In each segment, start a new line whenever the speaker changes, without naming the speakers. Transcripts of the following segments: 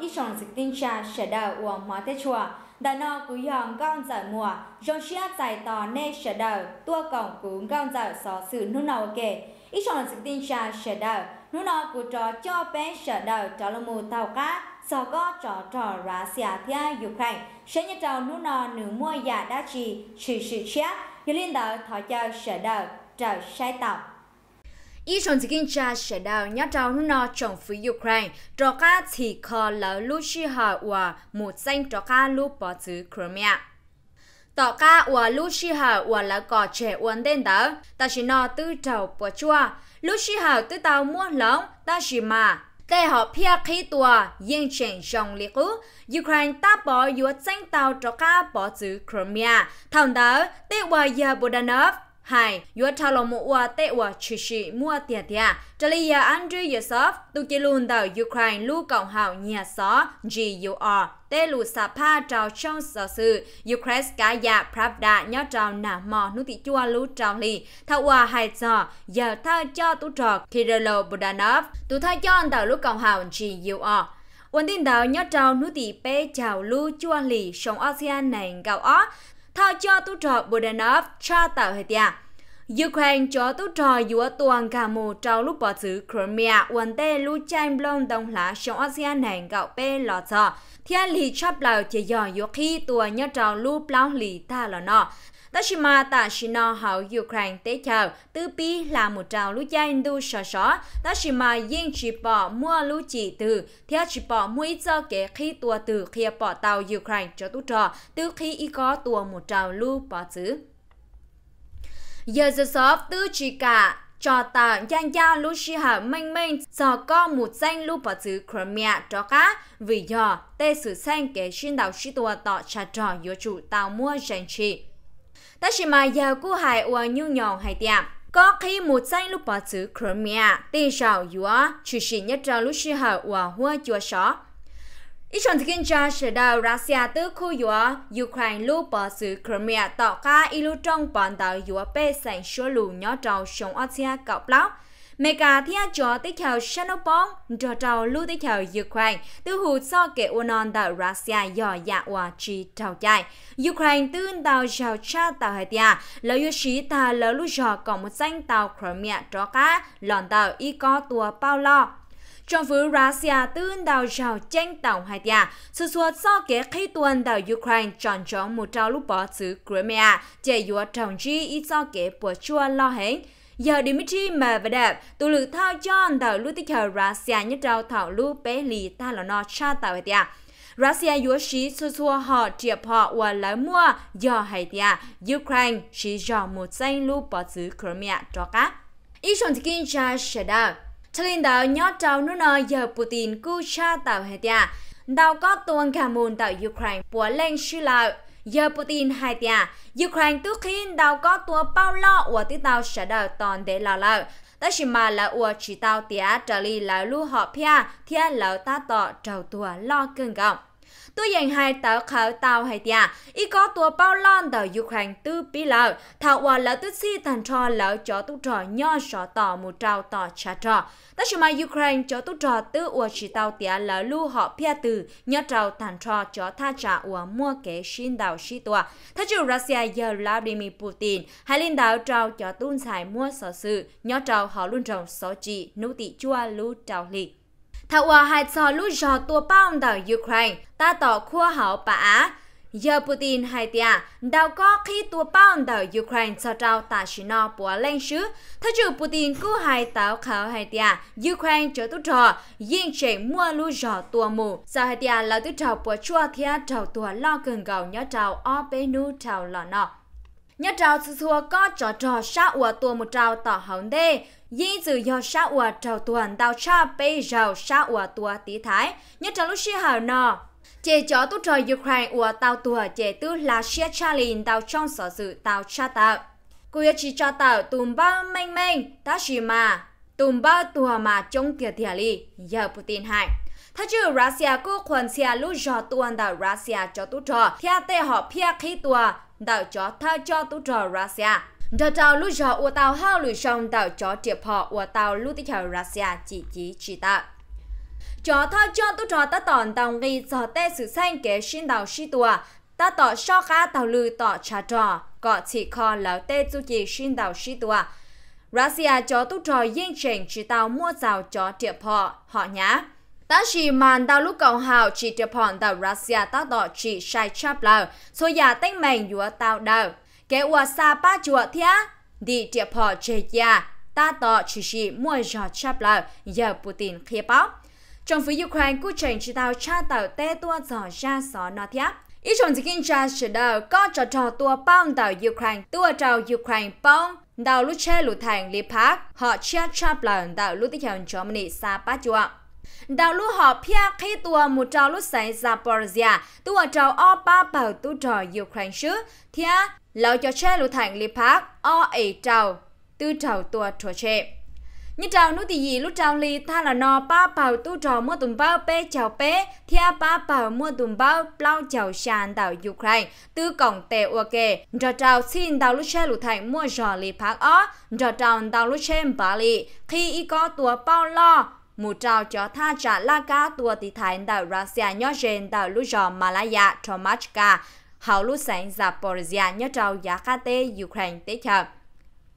一上是定下写的我马的错，但那古样刚在 mua，让些在到内写的多讲古刚在所 sự nô nào kể，一上是定下写的，nô nào 古 cho cho bé 写的 cho là mù tàu cá, sau có cho cho ra xe thia Ukraine, sẽ nhất trào nô nào nữ mua đã chỉ sự sự chết, như liên đạo thọ cho 写的 trở sai tàu ý chọn chỉ kinh cha sẽ đào nhá trao nó nó chọn phía Ukraine cho cá thì khó là lúc chi hạ và một danh cho cá lúc bỏ chữ Crimea tỏ ca của Hạ của là cỏ trẻ uốn đến đó, ta chỉ nó tư trầu bỏ chua. Hạ tư tàu mua lóng, ta chỉ mà. Tê họ phía khí tùa, yên chèn dòng lý cú, Ukraine ta bỏ yếu danh tàu cho ca bỏ chữ Crimea. Thằng đó, tê hòa giờ Bodanov, hai yo tha lo mo wa te wa chi chi mua tia tia ta li ya andrew yosov tu ki lun da ukraine lu cộng hào nhà so g u r te lu sa pha trao trong sở sự ukraine ka ya pravda nyo trao na mo nu ti chua lu trao li tha wa hai giờ giờ tha cho tu trò kirilo budanov tu tha cho da lu cộng hào g u r Quân tin đào nhớ trao nút tỷ bê chào lưu chua lì sống ASEAN này gạo ó thao cho tú trò Budanov tra tạo hệ tia. Ukraine cho tu trò dũa toàn cả mù trao lúc bỏ xứ Crimea, quần tê lưu chanh blông đông lá sống ASEAN hàng gạo bê lọ trò. Thiên lý chấp lào chỉ dò dũa khi tùa nhớ trao lưu lao lý ta lọ nọ mà ta chỉ shino hậu Ukraine tế chào, tư bi là một trào lũ gia Indu sở sở, mà yên chỉ bỏ mua lũ chỉ từ, theo chỉ bỏ mua ít do kể khi tua từ khi bỏ tàu Ukraine cho tu trò, từ khi y có tua một trào lũ bỏ chữ. Giờ giờ sớm tư chỉ cả cho tờ gian giao lưu sĩ hợp mênh mênh cho có một danh lưu bỏ chữ Crimea cho cá vì do tê sử sang kể xin đạo sĩ tùa tọ trả trò yếu chủ tàu mua dành trị. 但是嘛，有古海我牛羊海点。có khi một danh lúc bỏ xứ Crimea, tì rào yếu, chỉ sĩ nhất trong lúc sĩ hở và hoa chúa só. Ý chọn thực hiện cho sở đầu Russia tư khu yếu, Ukraine lúc bỏ xứ Crimea tạo ca ý lúc trong bản đảo yếu bê sảnh số lù nhỏ trong sông ở xe cọc lóc, mẹ cả thia cho sân chào Shanopong cho trào lưu tới chào Ukraine từ hụ so kể u unon tại Russia do dạ hòa chi trào chạy Ukraine tương tàu chào cha tàu hải tia lỡ yu sĩ ta lỡ lưu dò còn một danh tàu Crimea cho cá lòn tàu y có tua bao lo trong vụ Russia tương đào rào tranh tổng hai tia, sự xuất do kế khi tuần đào Ukraine chọn chọn một trao lúc bỏ xứ Crimea, chạy dùa trọng chi ít do kế bùa chua lo hẹn. Giờ Dimitri mà và đẹp, tụ lực thao John tàu lưu tích hờ Russia nhất trao thảo lưu bé lì ta là nó cha tàu hệ tia. Russia yếu sĩ xua xua họ triệp họ và lái mua do hệ tia Ukraine chỉ do một danh lưu bỏ xứ Crimea cho cá. Ý chọn thì kinh cha sẽ đào. Cho nên đào nhó trao nó nó giờ Putin cứu cha tàu hệ tia. Đào có tuần cả môn tàu Ukraine bỏ lên sư lào. Giờ Putin hai tia, Ukraine tức khi đào có tua bao lo của tí tàu sẽ đào toàn để lò lợ. Đó chỉ mà là của chỉ tao tia trở lý là lưu họ pia, thia là ta tọ trầu tua lo cưng gọng tôi nhiên hai tàu khảo tàu hay tia, y có tua bao lon tàu Ukraine tư bí lợ, thảo hòa lỡ tư si thần trò lỡ cho tu trò nho sọ tỏ mù trao tỏ trả trò. Tất sự mà Ukraine cho tu trò tư ua chỉ tàu tia lỡ lưu họ pia từ nho trao thành trò cho tha trả ua mua kế xin đào xí tòa. Thật chữ Russia giờ Vladimir Putin, hai linh đạo trao cho tuôn xài mua sở sự, nho trao họ luôn trồng sở chỉ nụ tị chua lưu trao liệt thảo hòa hai cho lũ giò tua bao đảo Ukraine ta tỏ khua hảo bà giờ Putin hai tia đào có khi tua bao đảo Ukraine cho trao tà sĩ nọ bùa lên sứ thế chứ Putin cứ hai tàu khảo hai tia Ukraine trở tút trò yên chạy mua lũ giò tua mù sau hai là tút trò bùa chua thia trào tua lo cần gầu nhớ trào ở trào lọ nọ nhớ trào sư xua có trò trò xa ua tua một trào tỏ hồng đê dĩ dự do xa ua trào tuần tao cha bây giờ xa ua tua tí thái nhớ trào lúc xí hào nọ chế chó tu trò Ukraine ua tao tua chế tư là xia cha lìn tao trong sở sự tao cha tạo cô yêu chỉ cho tạo tùm bao mênh mênh ta chỉ mà tùm bao tua mà chống tiệt thiệt li giờ Putin hại Thế chứ Russia cũng khuẩn xe lúc giờ tuần đã Russia cho tu trò, theo tê họ phía khí tùa, đào chó tha cho tu trò Russia. Đào tàu lúc giờ ua tàu hao lùi xong đào chó tiệp họ ua tàu lúc tích hợp Russia chỉ chỉ chỉ tạo. Chó tha cho tu trò ta tòn tàu nghi cho tê sự xanh kế sinh đào xí tùa, ta tỏ so khá tàu lư tỏ trà trò, có chỉ kho lão tê chú chỉ sinh đào xí tùa. Russia cho tu trò yên trình chỉ tàu mua rào chó tiệp họ, họ nhá ta chỉ màn tao lúc cầu hào chỉ tiếp hòn tao Russia ta đỏ chỉ sai chắp lờ, số nhà tên mèn dùa tao đầu. Kế ua xa ba chùa thía, đi tiếp hò chê gia, ta đỏ chỉ chỉ mua giọt chắp lờ, giờ Putin khía báo. Trong phía Ukraine, cú trình chỉ tao cha tàu tê tua giò ra gió nó thía. Ý chồng dịch kinh tra sự đầu có cho trò tua bong tàu Ukraine, tua trò Ukraine bong đào lúc che lũ thành Lipak, họ chia chắp lần đào lúc tích hồng Germany xa bát chùa lúa họ tua ดาวลูหอบเพียขี้ตัวมูจาวลูใส่ซาปอร์เซียตัวจาวอ้อป้าเป่าตัวจอยูเครนชื่อเทียเราจะแช่ลูถังลิพักอ้อเอจาวตัวจาวตัวทัวเช như trào nút thì gì lúc trào lì tha là no ba bảo tu trò mua tùm bao pe chào pe thia ba bảo mua tùm bao lao chào sàn đảo Ukraine tư cổng tệ ua kề trò trào xin đào lúa xe lúa thành mua trò lì phá ó trò trào đào lúa xe bà lì khi y có tua bao lo mù trao cho tha trả la cá tua thì thái đảo Russia nhớ rèn đảo lũ giò Malaya Tomachka hậu lũ sáng Zaporizhia nhớ trao giá cá tê Ukraine tế chậm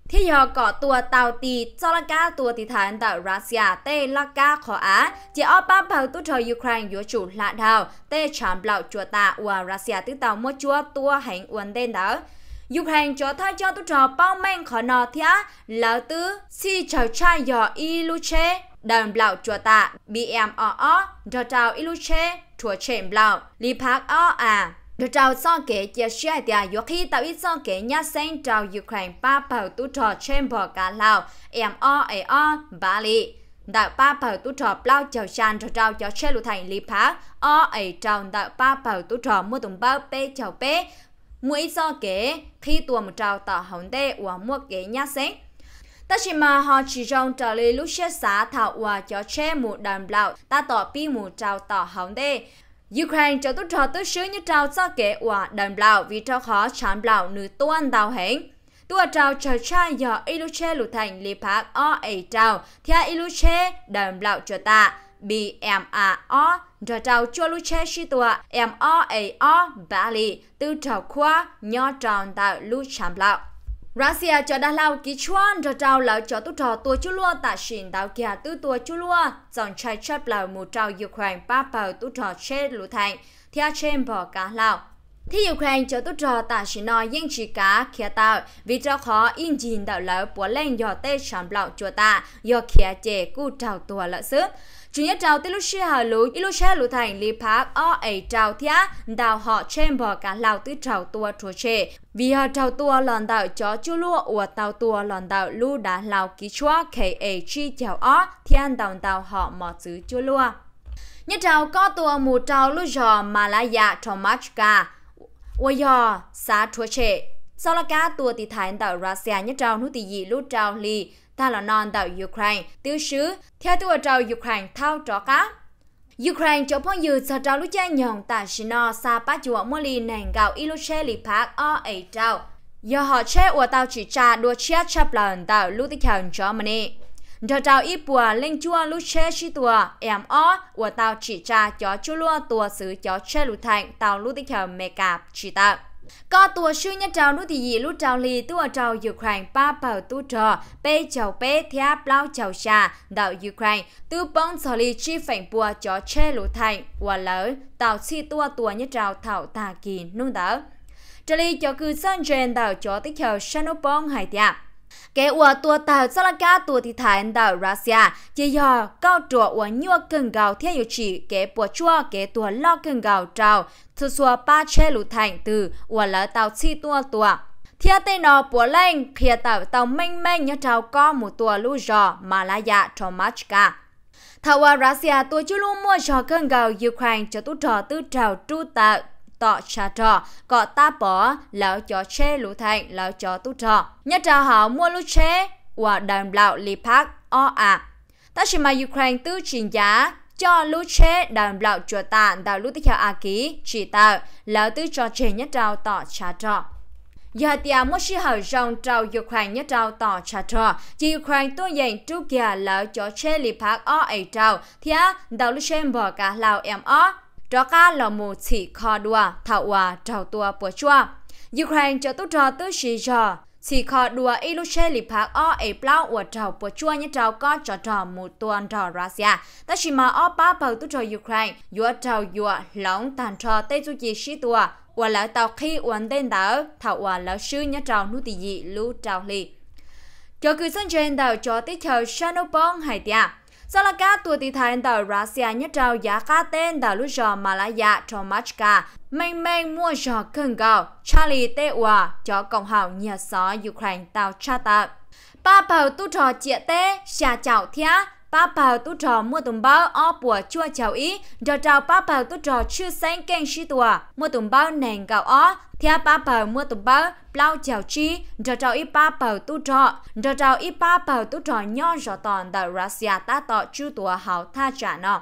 thì họ có tua tàu tì cho là cá tua tì thái tại Russia tê là cá khó á chỉ ở ba bầu tu cho Ukraine yếu chủ lạ đào tê chạm lão chùa ta ua Russia tức tàu mua chúa tua hành uân đen đó Ukraine cho thay cho tu trò bao men khó nọ thía lão tư si chào trai dò y lu chê đàn blau chùa tạ BMOO cho trao iluche chùa chèm blau li park o à được trao so kế chia sẻ tia yo khi tàu ít so kế nhà sen trao Ukraine ba bảo tu trò chèm bỏ cả lao MOAO Bali e đạo ba bảo tu trò blau chào sàn cho trao cho xe lụ thành li park o ấy e trao đạo ba bảo tu trò mua tùng bao pe chào pe mỗi so kế khi tua một trao tàu hồng tê của mua kế nhà sen ta chỉ mà họ chỉ trong trở lên lúc xe xá thảo hòa cho che mù đàn bạo ta tỏ bi mù trào tỏ hóng đê Ukraine cho tốt trò tốt sứ như trào cho kế hòa đàn bạo vì trao khó chán bạo nữ tuan đào hẹn tua trao trò cha do che lụ thành lì phá o ấy trào theo ilu che đàn bạo cho ta BMAO rồi trao cho lu che si tua MOAO Bali từ trào khoa nho tròn tạo lu chạm lạo Russia cho đa lao ký chuan cho trao lão cho tu trò tua chú lua tạ xin đào kia tư tua chú lua dòng chai chấp lão mù trao Ukraine ba bào tu trò chết lũ thành theo trên bỏ cá lão. Thì Ukraine cho tu trò tạ xin nói yên chỉ cá kia tạo vì trao khó in dìn đạo lão bố lên dò tê sảm lão chùa tạ do kia chê cu trào tua lão sức chủ nhất trào tiết lúc xưa hà lú ít lúc xe lũ thành lì phá o ấy trào thia đào họ chen bỏ cả lào tuyết trào tua trùa chê vì họ trào tua lòn đạo chó chú lúa ủa tàu tua lòn đạo lu đã lào ký chua kể ấy chi chào ó thiên đào đào họ mò chứ chú lúa nhất trào có tua mù trào lúc dò mà lá dạ trò mát cả ôi giò xá trùa chê sau là cá tua thì thành đạo Russia nhất trào nút tỷ gì lúc trào lì ตาลอดนอนดาวยูเครนตื้อชื้อเท่าตัวเจ้ายูเครนเท่าจอกะยูเครนจบพ่อยืดสะเจ้าลูกแจ้ยองตาชินอซาปาจัวมอลีแหน่งเก่าอิลูเชลิพาร์กออเอเจ้ายอหอเชื่อว่าตาจิจาดูเชียชับหลอนตาวลูติเ่แข่จอมนี่ดาวเจ้าอีปัวเล่งจ้วลูเชชิตัวเอ็มออวตาจิจ่าจอจุลัวตัวซื้อจอเชลุไทยดาวลูกที่แข่งเมกาจิตา có tua sư nhất trào nút thì gì lúc trào lì tua trào Ukraine ba bảo tu trò bê chào bê thea lao chào xa đạo Ukraine tu bông sở lì chi phảnh bùa cho chê lũ thành và lỡ tạo si tua tua nhất trào thảo tà kỳ nung đỡ. Trở lì cho cư sang trên đảo cho tích chờ Shanopong hải tiạc cái ua tua tàu cho là cả tua thì thải anh đảo Russia chỉ do cao trọ ua nhua cần gạo thiên yêu chỉ cái bùa chua cái tua lo cần gạo trào thu xua ba che lũ thành từ ua lỡ tàu chi tua tua thiên tây nó bùa lên khi tàu tàu mênh mênh nhớ tàu có một tua lũ giò Malaya Tomachka thảo Russia tua chưa luôn mua cho cần gạo Ukraine cho tu trò tư trào tru tàu tọ trà trọ có ta bỏ lão chó chê lũ thành lão chó tu trọ nhất trà họ mua lũ chê và đàn lão lì phát o ạ à. ta chỉ mà Ukraine tư trình giá cho lũ chê đàn lão chùa tàn đào lũ tích theo a ký chỉ tạo lão tư cho chê nhất trào tọ trà trọ giờ thì à, một số hậu rong trâu Ukraine nhất trâu tỏ trả trò chỉ Ukraine tôi dành trước kia lỡ cho Charlie Park ở ấy trâu thì à đầu lúc xem bỏ cả lào em ở cho cá là một chỉ kho đua thảo hòa trào tua bữa chua Ukraine cho tốt trò tư sĩ trò chỉ kho đua ilushe lì phá o e plau ua trào bữa chua như trào có trò trò một tuần trò Russia ta chỉ mà ở ba bầu tốt trò Ukraine dùa trào dùa lỏng tàn trò tây du gì sĩ tua và lại tàu khi uẩn tên đảo thảo hòa lỡ sư như trào nụ tì dị lưu trào lì cho cư dân trên đảo cho tiết chờ Shanobong Hải Tiạ sau là cá tuổi thì thành tàu Russia nhất trao giá cá tên tàu lúc giờ Malaya Tomachka, mênh mênh mua giờ cân gạo, Charlie Tewa cho Cộng hòa nhà xó Ukraine tàu Chata. Ba bầu tu trò chia tê, xà chảo thia, Papa tu trò mua tùm bao o bùa chua chào ý, rồi trào Papa tu trò chưa sáng kênh shi tùa, mua tùm bao nàng gạo ó, thia Papa mua tùm bao plau chào chi, rồi trào ý Papa tu trò, rồi trào ý Papa tu trò nho rõ tòn tờ Russia ta tọ chưa tùa hảo tha trả nọ.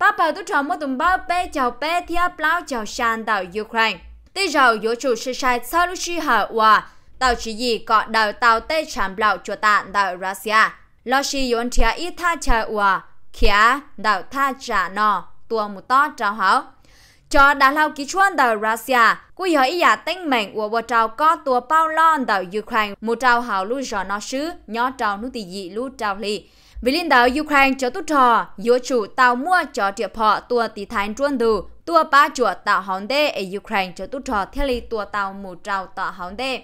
Papa tu trò mua tùm bao bê chào bê theo plau chào sàn tờ Ukraine. Tuy rồi yếu chủ sư sai sao lúc hở hòa, tàu chỉ gì có đầu tàu tê chạm lão chùa tạng tờ Russia lo shi yon tia i tha cha wa kia đạo tha trả nọ tua một to trao hảo cho đã lao ký chuan đạo Russia cú giờ ý giả tinh mệnh của bộ trào có tua bao lon đạo Ukraine một trào hào lưu rõ nó sứ nhỏ trào nút tỷ dị lưu trào lì vì linh đạo Ukraine cho tút trò giữa chủ tàu mua cho triệu phọ tua tỷ thái chuan đủ tua ba chuột tạo hòn đê e ở Ukraine cho tút trò theo lì tua tàu một trào tạo hòn đê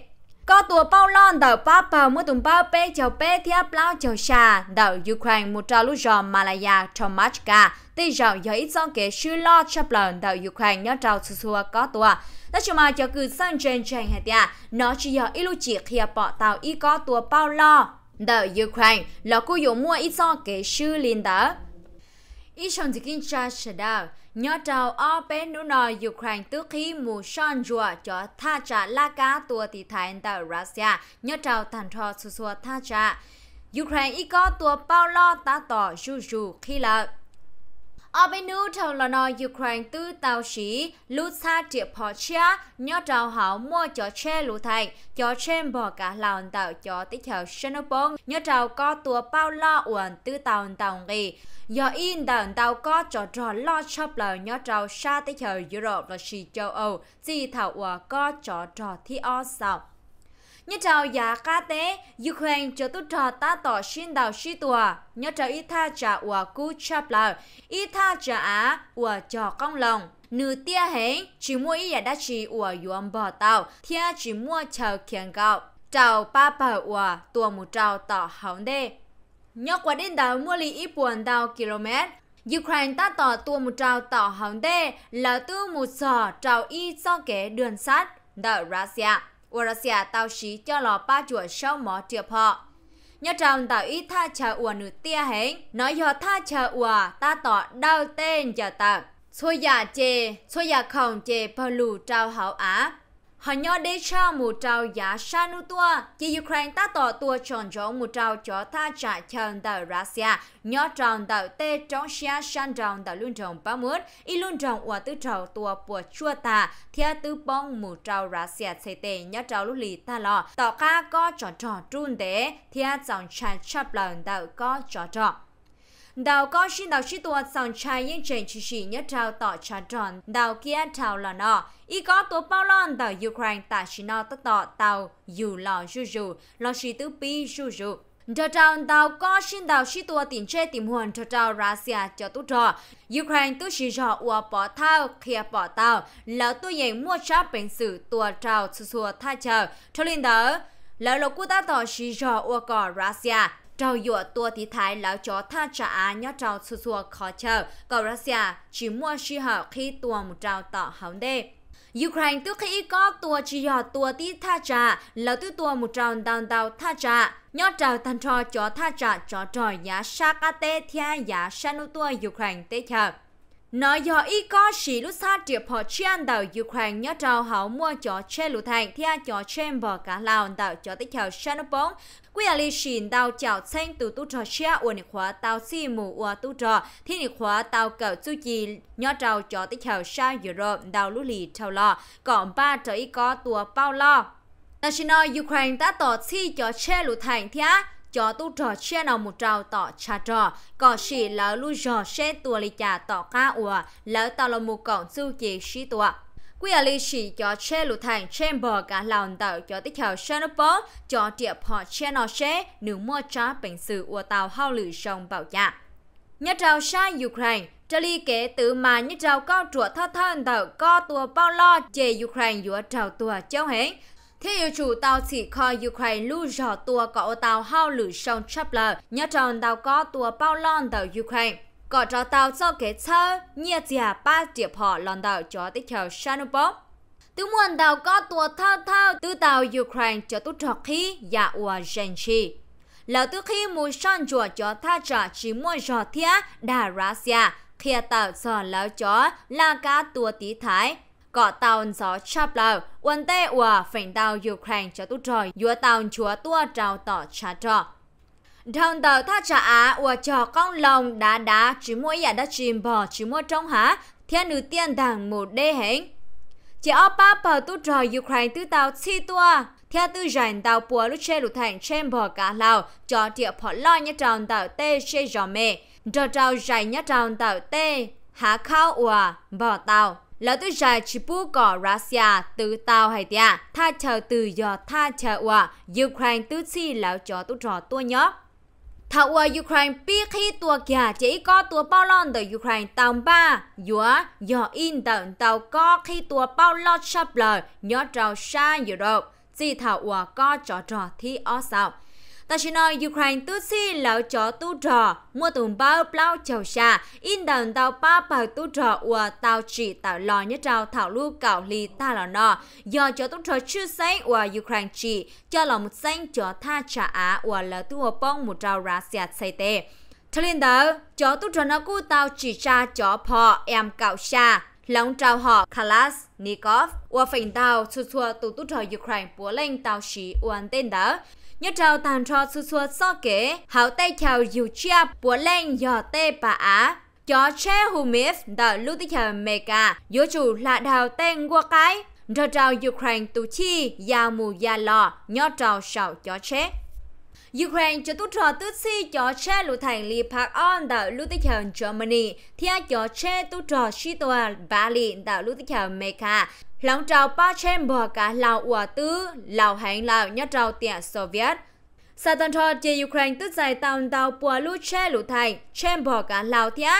có tua bao lon đờ ba bờ mua tùng bao bê chầu bê thiếp lao chầu xà đờ Ukraine một trò lúc rò Malaya trong Machka tuy rào giờ ít xong kế sư lo chấp lần đờ Ukraine nhớ trào xua xua có tua tất chung mà cho cứ sang trên trên hết tia nó chỉ giờ ít lúc chỉ khi à bỏ tàu ít có tua bao lo đờ Ukraine là cô dùng mua ít xong kế sư liền đó ít chang thì kinh cha sẽ đào nhớ tàu ở bên nụ nò Ukraine tức khi mù son rùa cho tha trả la cá tua thì thái tàu Russia nhớ tàu thành thọ su su tha trả Ukraine ít có tua bao lo ta tỏ rù rù khi là ở bên nữ thầu là nó Ukraine tư tàu sĩ lút xa triệu phó chia nhớ trào hảo mua cho che lũ thành cho che bỏ cả lào tàu cho tích hợp Chernobyl nhớ trào có tua bao lo uẩn tư tàu tàu nghỉ do in đàn tàu có trò trò lo shop là nhớ trào xa tới chờ Europe và xì châu Âu gì thảo của có trò trò thi o sao nhớ trào giả cá tế Ukraine cho tốt trò ta tỏ xin đào xí tùa nhớ trào ít tha trả của cú shop là ít tha trả á của trò công lòng nữ tia hẹn chỉ mua ý giả đá chỉ của yuan bỏ tàu thia chỉ mua chờ khiển gạo trào ba bờ của tùa một trào tỏ hóng đê nhóc qua đến đảo mua lì ít buồn đào km Ukraine ta tỏ tua một trào tỏ hóng đê là tư một sở trào y do kế đường sắt đảo Russia. Ua Russia tao xí cho lò ba chùa sau mỏ tiệp họ. Nhà trào tao y tha chờ ua nữ tia hến, nói do tha chờ ua ta tỏ đau tên cho tao. Xôi giả chê, xôi giả không chê bờ lù trào hảo á họ nhỏ đi cho một trào giá sa nu tua chỉ Ukraine ta tỏ tua chọn chỗ một trào cho ta trả chân tại Russia nhỏ tròn tờ tê trong xe san tròn tờ luân tròn ba mướt y luôn tròn của tư trào tua của chua ta theo tư bong một trào Russia xây tê nhỏ trào lúc lì ta lò tỏ ca có chọn tròn trun tế theo dòng tràn chập lần tạo có chọn tròn đào con xin đào xin tua sang trai yên chèn chỉ chỉ nhất trao tỏ trà tròn đào kia trao là nọ y có tố bao lon đào Ukraine tại xin nọ tất tỏ tàu dù lò dù dù lò xì tứ pi dù dù cho trao đào có xin đào xin tua tiền chê tìm hồn cho trao Russia cho tú trò Ukraine tú xì trò ua bỏ thao kia bỏ tàu là tu yên mua sáp bệnh sử tua trao xua xua tha chờ cho linh đỡ là lộc cú ta tỏ xì trò ua cỏ Russia trâu dụa tua thì thái lão chó tha trả nhó trâu xua xua khó chờ cầu Russia chỉ mua chi hở khi tua một trâu tỏ hóng đê Ukraine tức khi có tua chỉ hở tua tí tha trả lão tức tua một trâu đào đào tha trả nhó trâu tan trò chó tha trả chó trò giá sát a tê thia giá sanu tua Ukraine tê chờ nó do ý có sĩ lúc xa triệu phó chiên đảo Ukraine nhớ trao hảo mua cho chê lũ thành thia cho chêm bò cả lào đào cho tích hảo sân bóng. Quý à lì xìn đào chào xanh từ tu trò xe ua nị khóa tàu xì mù ua tu trò thi nị khóa tàu cầu chú chì nhớ trao cho tích hảo xa Europe đào lũ lì trao lò. Còn ba trở ý có tùa bao lò. National Ukraine đã tỏ chi cho chê lũ thành thia cho tu trò xe nào một trào tỏ trà trò có chỉ là lưu trò xe tua lì trà tỏ cá ủa lỡ tao là một cổng du chỉ sĩ tua quý ở lì sĩ cho xe lụ thành trên bờ cả lòng tàu cho tích theo xe nó bó cho địa họ xe nào xe nếu mua trá bình sự ủa tàu hao lử sông bảo nhà nhất trào xa Ukraine trở lý kể từ mà nhất trào cao trụa thơ thân tàu co tùa bao lo chê Ukraine giữa trào tua châu hến Thế yêu chủ tàu chỉ kho Ukraine lưu rõ tua có tàu hao lửa sông Chapler, nhớ tròn tàu có tua bao lon tàu Ukraine. Có cho tàu cho kế thơ, nhờ giả à, ba triệu họ lon tàu cho tích theo Shanubov. Từ muôn tàu có tua thao thao từ tàu Ukraine cho tốt trọc khí và dạ ua Genji. Lão tư khi mùi son chùa cho tha trọ chỉ mua rõ thia đà Russia, khi tàu cho lão chó là cá tua tí thái, có tàu gió chập lao quân tê ua phỉnh tàu Ukraine cho tụt rồi dùa tàu chúa tua trào tỏ trả trọ Thông tàu thác trả á ua cho con lòng đá đá chứ mua giả đất chìm bỏ chứ mua trong há theo nữ tiên đảng một đê hình chỉ ở ba bờ tụt rồi Ukraine tư tàu chi tua theo tư rảnh tàu bùa lúc chê lục thành trên bờ cá lào cho địa phỏ lo nhá tròn tàu tê chê giò mê cho trào rảnh nhá tròn tàu tê há khao ua bỏ tàu lỡ tôi ra chỉ bu có Russia từ tàu hay tia tha chờ từ giờ tha chờ qua Ukraine tứ chi lão cho tôi trò tôi nhớ thảo qua Ukraine biết khi tua kia chỉ có tua bao lon từ Ukraine tàu ba dúa giờ in tận tàu có khi tua bao lon sắp lời nhớ trò xa dự độ chỉ thảo ở có trò trò thi ở sau Ta chỉ nói Ukraine tu si lão chó tu trò, mua tùm bao plau chầu xa, in đầu tàu ba bao tu trò ua tàu chỉ tạo lò nhất trào thảo lưu cạo lì ta lò nọ. Do chó tu trò chưa xây ua Ukraine chỉ, cho là một xanh chó tha trả á ua là tu hồ bông một trao xẹt xây tê. Thế lên đó, chó tu trò nó cu tàu chỉ cha chó phò em cạo xa, lòng trào họ nikov và phỉnh tàu xua xua tù tù trò Ukraine búa lên tàu xí uan tên đó nhớ trao tàn trò xua xua so kế hảo tay chào dù chia bùa lên dò tê bà á cho che hù mít đã lưu tích hợp mê cả dỗ chủ là đào tên qua cái rơ trao Ukraine tù chi ya mù ya lò nhớ trao sào cho che Ukraine cho tút trò tút si cho che lũ thành li park on đã lưu tích Germany thì cho che tút trò shi tòa bà lì đã lưu tích hợp mê cả lòng trào ba chen bờ cả lào ủa tư lào hành lào nhất trào tiền soviet sa tân trò chỉ ukraine tức giải tàu tàu bùa lu che lu thành chen bờ cả lào thía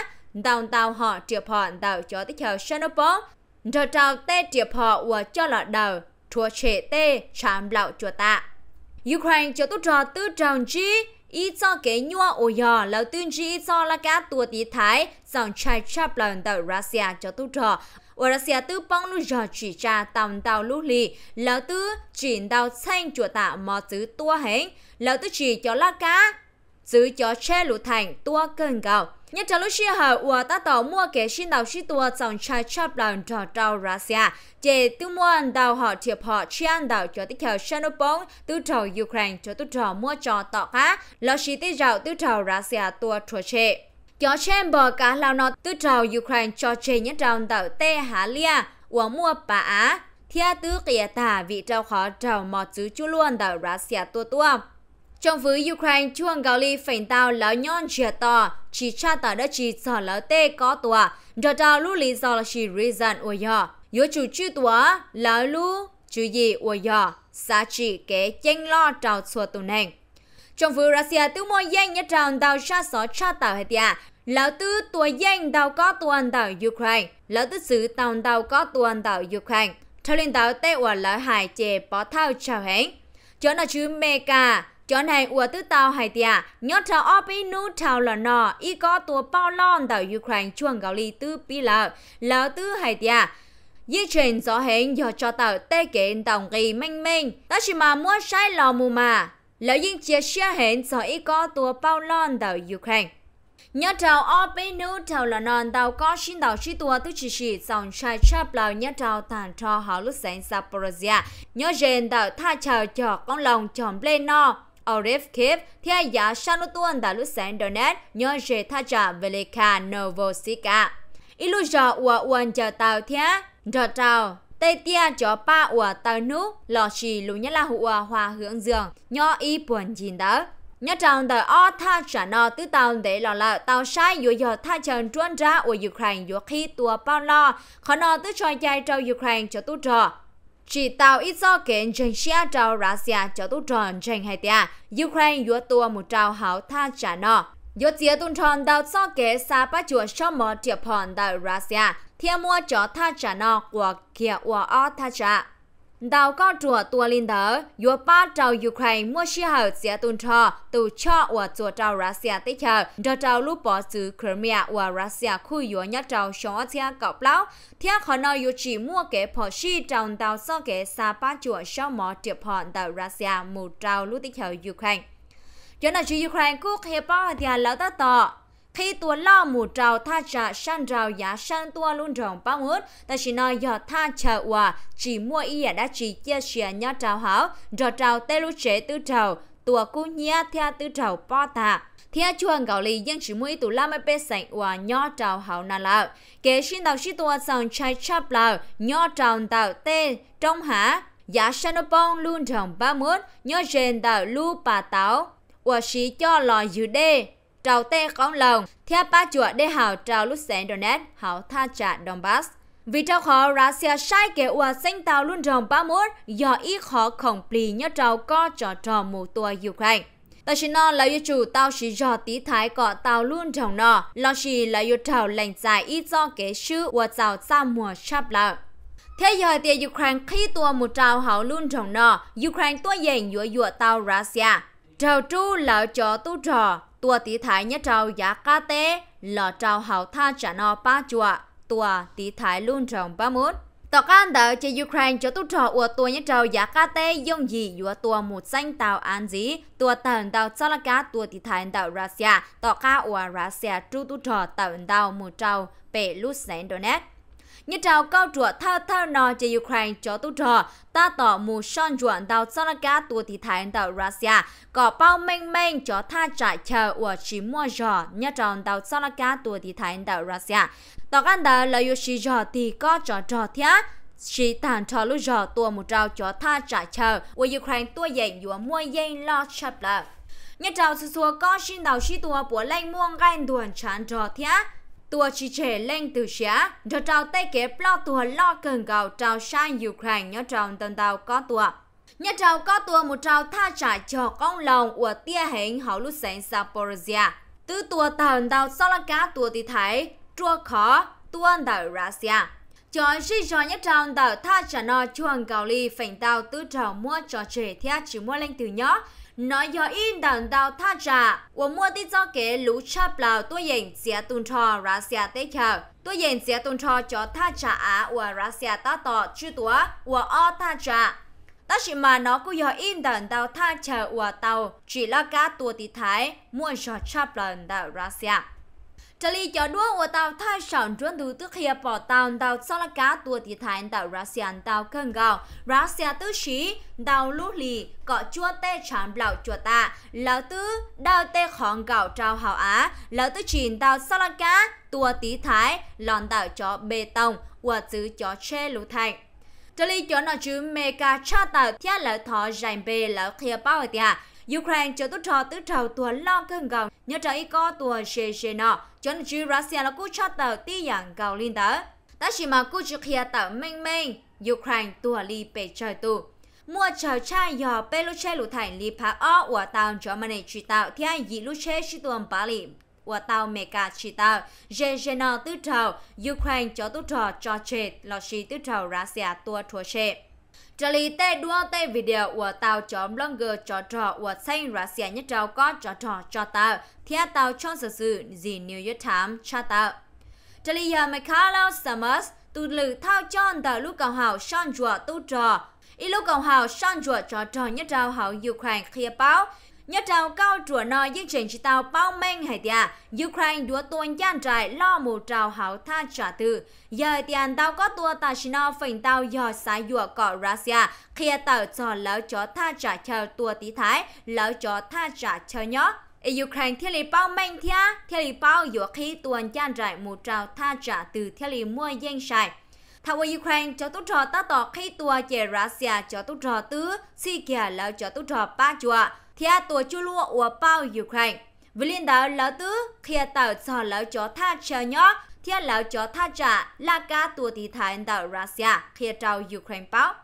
tàu tàu họ triệu họ tàu cho tích hợp chernobyl trò trào tê triệu họ ủa cho lọ đầu chùa trẻ tê chạm lão chùa tạ ukraine cho tốt trò tư tròn chi ý cho kế nhua ô yò là tuyên chi ý cho là cá tua tí thái dòng chai chắp lần tàu russia cho tốt trò ở là giờ chỉ cha tầm tàu lúc lì lão tư chỉ tàu xanh chùa tạ mò tứ tua hén lão tư chỉ cho lá cá giữ cho che lũ thành tua cơn gạo nhất trả lúc xưa hở ua ta tỏ mua kế xin đầu xí tua dòng chai chắp đòn trò tàu russia xe chê mua ăn họ thiệp họ chi ăn cho tiếp theo sân bóng tư trò Ukraine cho tư trò mua trò tỏ cá lão xí tiếp rào tư trò russia tua trò chê cho xem bờ cả lao nó tư trào Ukraine cho chê nhất trào tạo tê hà lia của mua bà Á thia tư kìa tả vị trào khó trào mò chứ chú luôn tạo Russia tua tua trong với Ukraine chuông gạo ly phảnh tàu lão nhon chia to chỉ cha tỏ đất chỉ sở lão tê có tòa do trao lũ lý do là chỉ reason ủa nhỏ yếu chủ chư tòa lão lũ chú gì ủa nhỏ xa chỉ kế chanh lo trào xua tù nành trong vụ Russia tiêu mua danh nhất tròn đào xa xó cha tàu hệ tia, lão tư tùa danh đào có tuần đào Ukraine, lão tư sử tàu tàu có tuần đào Ukraine. Cho lên tàu tê ua lão hải chè bỏ thao chào hến Chó nào chứ mê cả, chó này ua tư tàu hải tia, nhó trào ọ bí nú trào lò nò, y có tùa bao lon tàu Ukraine chuẩn gạo ly tư bí lão, lão tư hải tia. Dây trình gió hẹn dò cho tàu tê kênh tàu ghi mênh mênh, ta chỉ mà mua sai lò mù mà lợi dân chia sẻ hẹn sở ý có tua bao lon tàu Ukraine. Nhớ trào ở bên nữ trào là non tàu có xin tàu sĩ tua tức chỉ sĩ dòng trai chấp lào nhớ trào thản trò họ lúc sáng Zaporozhia. Nhớ rèn tàu tha chào cho con lòng chồng lên no. Orif Kiev, theo giá sang lúc tuần tàu lúc sáng Donetsk, nhớ rè tha trào Velika Novosika. Ilu giờ ua uan chờ tàu thế, trò trào tê tia cho ba ủa tờ nú lò xì lù nhất là hùa hòa hướng dường nho y buồn chín đó nhớ trong tờ o tha trả nọ tư tàu để lò lợ tàu sai dụ dò tha trần truân ra ở Ukraine dụ khi tua bao lo khó nọ tư cho dài trâu Ukraine cho tu trò chỉ tàu ít do kiện trên xe trâu Russia cho tu trò trên hai tia Ukraine dụ tua một trâu hảo tha trả nọ dụ chia tuần tròn tàu do kế xa ba chùa sau một triệu phòn tại Russia theo mua cho tha trả nó của kia của o tha trả. Đào có chùa tua linh đỡ, dù ba trào Ukraine mua xí hậu sẽ tuân trò, tù cho của chùa trào Russia tích hợp, cho trào lúc bỏ xứ Crimea của Russia khu yếu nhất trào xóa theo cọc lão. Theo khó năng dù chỉ mua kế phỏ xí trào đào sau kế xa ba chùa sau mỏ triệp hòn đào Russia mù trào lúc tích hợp Ukraine. Cho nên chú Ukraine cũng hiệp bỏ thì là lão ta tỏ, thì tua lo mù trào tha trả san trào giả san tua luôn rộng bao ngút ta chỉ nói giờ tha trả hòa chỉ mua y đã chỉ chia sẻ nhau trào hảo rồi trào tê lu chế tư trào tua cú nhia theo tư trào po ta theo chuồng gạo lì dân chỉ mua y tụ la mai bê sành hòa nhau trào hảo nà lão kể xin đầu sĩ tua sòng chai chắp lão nhau trào tạo tê trong hả giá san bông luôn rộng bao ngút nhau rèn tạo lu bà táo hòa sĩ cho lò dự đê trào tê con lòng, theo ba chùa đê hào trào lúc xén Donetsk, hào tha trả Donbass. Vì trào khó Russia sai kế ua xanh tàu luôn rồng ba mốt, do ý khó khổng plì nhớ trào co trò trò mù tua Ukraine. tại chỉ nó là yêu chủ tàu chỉ dò tí thái cọ tàu luôn trồng nọ, lo chỉ là yêu trào lành dài ít do kế sư và trào xa mùa chắp lợn. Thế giờ thì Ukraine khi tua một trào hào luôn trồng nọ, Ukraine tua dành dũa dũa tàu Russia. Trào tru là cho tu trò, tua tí thái nhất trào giá ca tê lò trào hào tha trả no ba chùa tua tí thái luôn trồng ba mốt tỏ can đỡ cho Ukraine cho tu trò ua tua nhất trào giá ca tê dùng gì ua tua một danh tàu an gì tua tàu tàu cho là cá tua tí thái tàu Russia tỏ ca ua Russia tru tu trò tàu tàu một trào bể lút sánh donet như trào cao trùa thao thao nò chế Ukraine cho tu trò, ta tỏ mù son ruộng đào Saraka tùa thị thái đào Russia, có bao mênh mênh cho tha trại chờ ở chỉ mua rò, như trào đào Saraka tùa thị thái đào Russia. Tỏ gan đào là yu xì rò thì có trò trò thiết, chỉ tàn trò lưu rò tùa một trào cho tha trại chờ, ở Ukraine tùa dành dùa mua dành lo chập lợp. Nhất trào sự xua có xin tàu sĩ tùa của lanh muông gan tuần chán trò thiết, tua chi trẻ lên từ xá, cho trao tay kế lo tua lo cần gạo trao sang Ukraine nhớ tròn tân tàu có tua. Nhớ trao có tua một trao tha trả cho con lòng của tia hình hậu lúc sáng Zaporizhia. Từ tua tần tàu sau là cá tua thì thấy, chua khó, tua tàu Russia. Cho sĩ cho nhất trao tàu tha trả nó chuồng gạo ly phành tàu tư trào mua cho trẻ theo chỉ mua lên từ nhỏ, nó do in đàn đào tha trả và mua đi cho kế lũ chắp lào tôi dành sẽ tuần trò ra sẽ tế chờ tôi dành sẽ tuần trò cho tha trả á và ra sẽ ta tỏ chư tủa và o tha trả ta chỉ mà nó cũng do in đàn đào tha trả và tàu chỉ là cá tua tí thái mua cho chắp lào đào ra sẽ Trở lý cho đua của tàu thay sản trốn thủ tức hiệp bỏ tàu tàu sau là cá tua thì thái tàu Russia tàu cân gạo Russia tư sĩ tàu lũ lì có chua tê chán bảo chua ta lão tư đào tê khóng gạo trao hào á lão tư chỉnh tàu sau là cá tua tí thái lòn tàu cho bê tông và giữ cho che lũ thành Trở lý cho nó chứ mê ca thiết lão thọ dành bê lão khía bao tia Ukraine cho tốt trò tứ trầu tuần lo cơn gòn nhớ trở ý có tua xe xe nọ cho nên chứ Russia là cú cho tàu tí dạng cầu liên tớ ta chỉ mà cú trực hiện tàu mênh mênh Ukraine tua li bề trời tù mua chờ cha dò bê lu chê lu thành li phá o của tàu Germany chỉ tàu thì ai dị lu chê chỉ tuần bá lìm của tàu mẹ cả chỉ tàu Zhezhena tứ trầu Ukraine cho tốt trò cho chết lo xì tứ trầu Russia tua thua chê trở lý tê đua tê video của tàu chóm blogger cho trò của xanh ra xe nhất trao có cho trò cho tàu theo tàu trong sự sự gì New York Times cho tàu trở lý giờ mà khá lâu Summers tụ lử thao chọn tàu lúc cầu hào son rùa tu trò ý lúc cầu hào son rùa cho trò nhất trao hào Ukraine khi báo nhất trao cao chùa nói chương trình chỉ tàu bao men hay tia Ukraine đua tuần gian trại lo một trào hảo tha trả từ giờ tiền tàu có tua ta chỉ nó phình tàu giờ xá dùa cọ Russia khi tàu cho lão chó tha trả chờ tua tí thái lão chó tha trả chờ nhó Ukraine thiết lý bao men thia thiết lý bao dùa khi tuần gian trại một trào tha trả từ thiết lý mua danh sài thảo Ukraine cho tốt trò ta tỏ khi tua chè Russia cho tốt trò tứ, si kìa lão cho tốt trò ba chùa thia tua chu lua ua bao Ukraine. Vì liên đạo lão tứ khi tàu cho lão chó tha chờ nhó thia lão chó tha trả là cả tua thì thái đạo Russia khi trao Ukraine báo.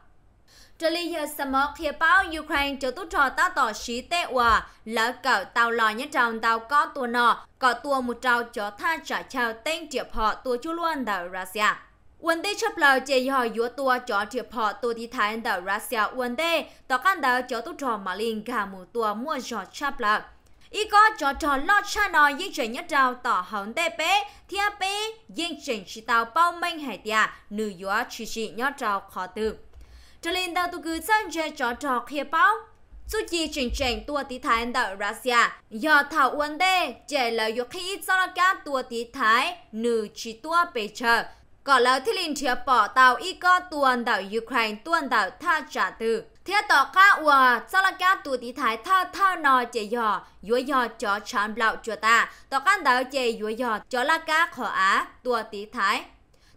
Trở lý giờ sầm mơ khi báo Ukraine cho tốt trò ta tỏ sĩ tệ hòa, lỡ cậu tàu lò nhá trọng tàu có tua nọ, có tua một trào cho tha trả chào tên triệp họ tua chú luôn đạo Russia vấn đề chấp là chỉ do yếu tố cho triệt phá tổ đi thái ở Russia vấn đề tỏ khăn đó cho tổ trò mà liên cả một tổ mua cho chấp là ý có cho trò lo cha nói yên chuyện nhất trao tỏ hồng tê bế thiên bế yên chuyện chỉ tao bao mênh hải tia nữ yếu chỉ chỉ nhất trao khó tư trở lên đầu tôi cứ dân chơi cho trò khi báo Dù chỉ trình chuyển tua tí thái ở Russia, do thảo vấn đề, trẻ là yếu khi ít cho là cả tua tí thái, nữ chỉ tua bề chờ, có lâu thì linh chia bỏ tàu y có tuần đảo Ukraine tuần đảo tha trả từ. Thế tỏ cá ua, sau là cá tù tí thái tha tha nò chế dò, dùa dò cho chán bạo chùa ta, tỏ cá đảo chế dùa dò cho là cá khó á, tu tí thái.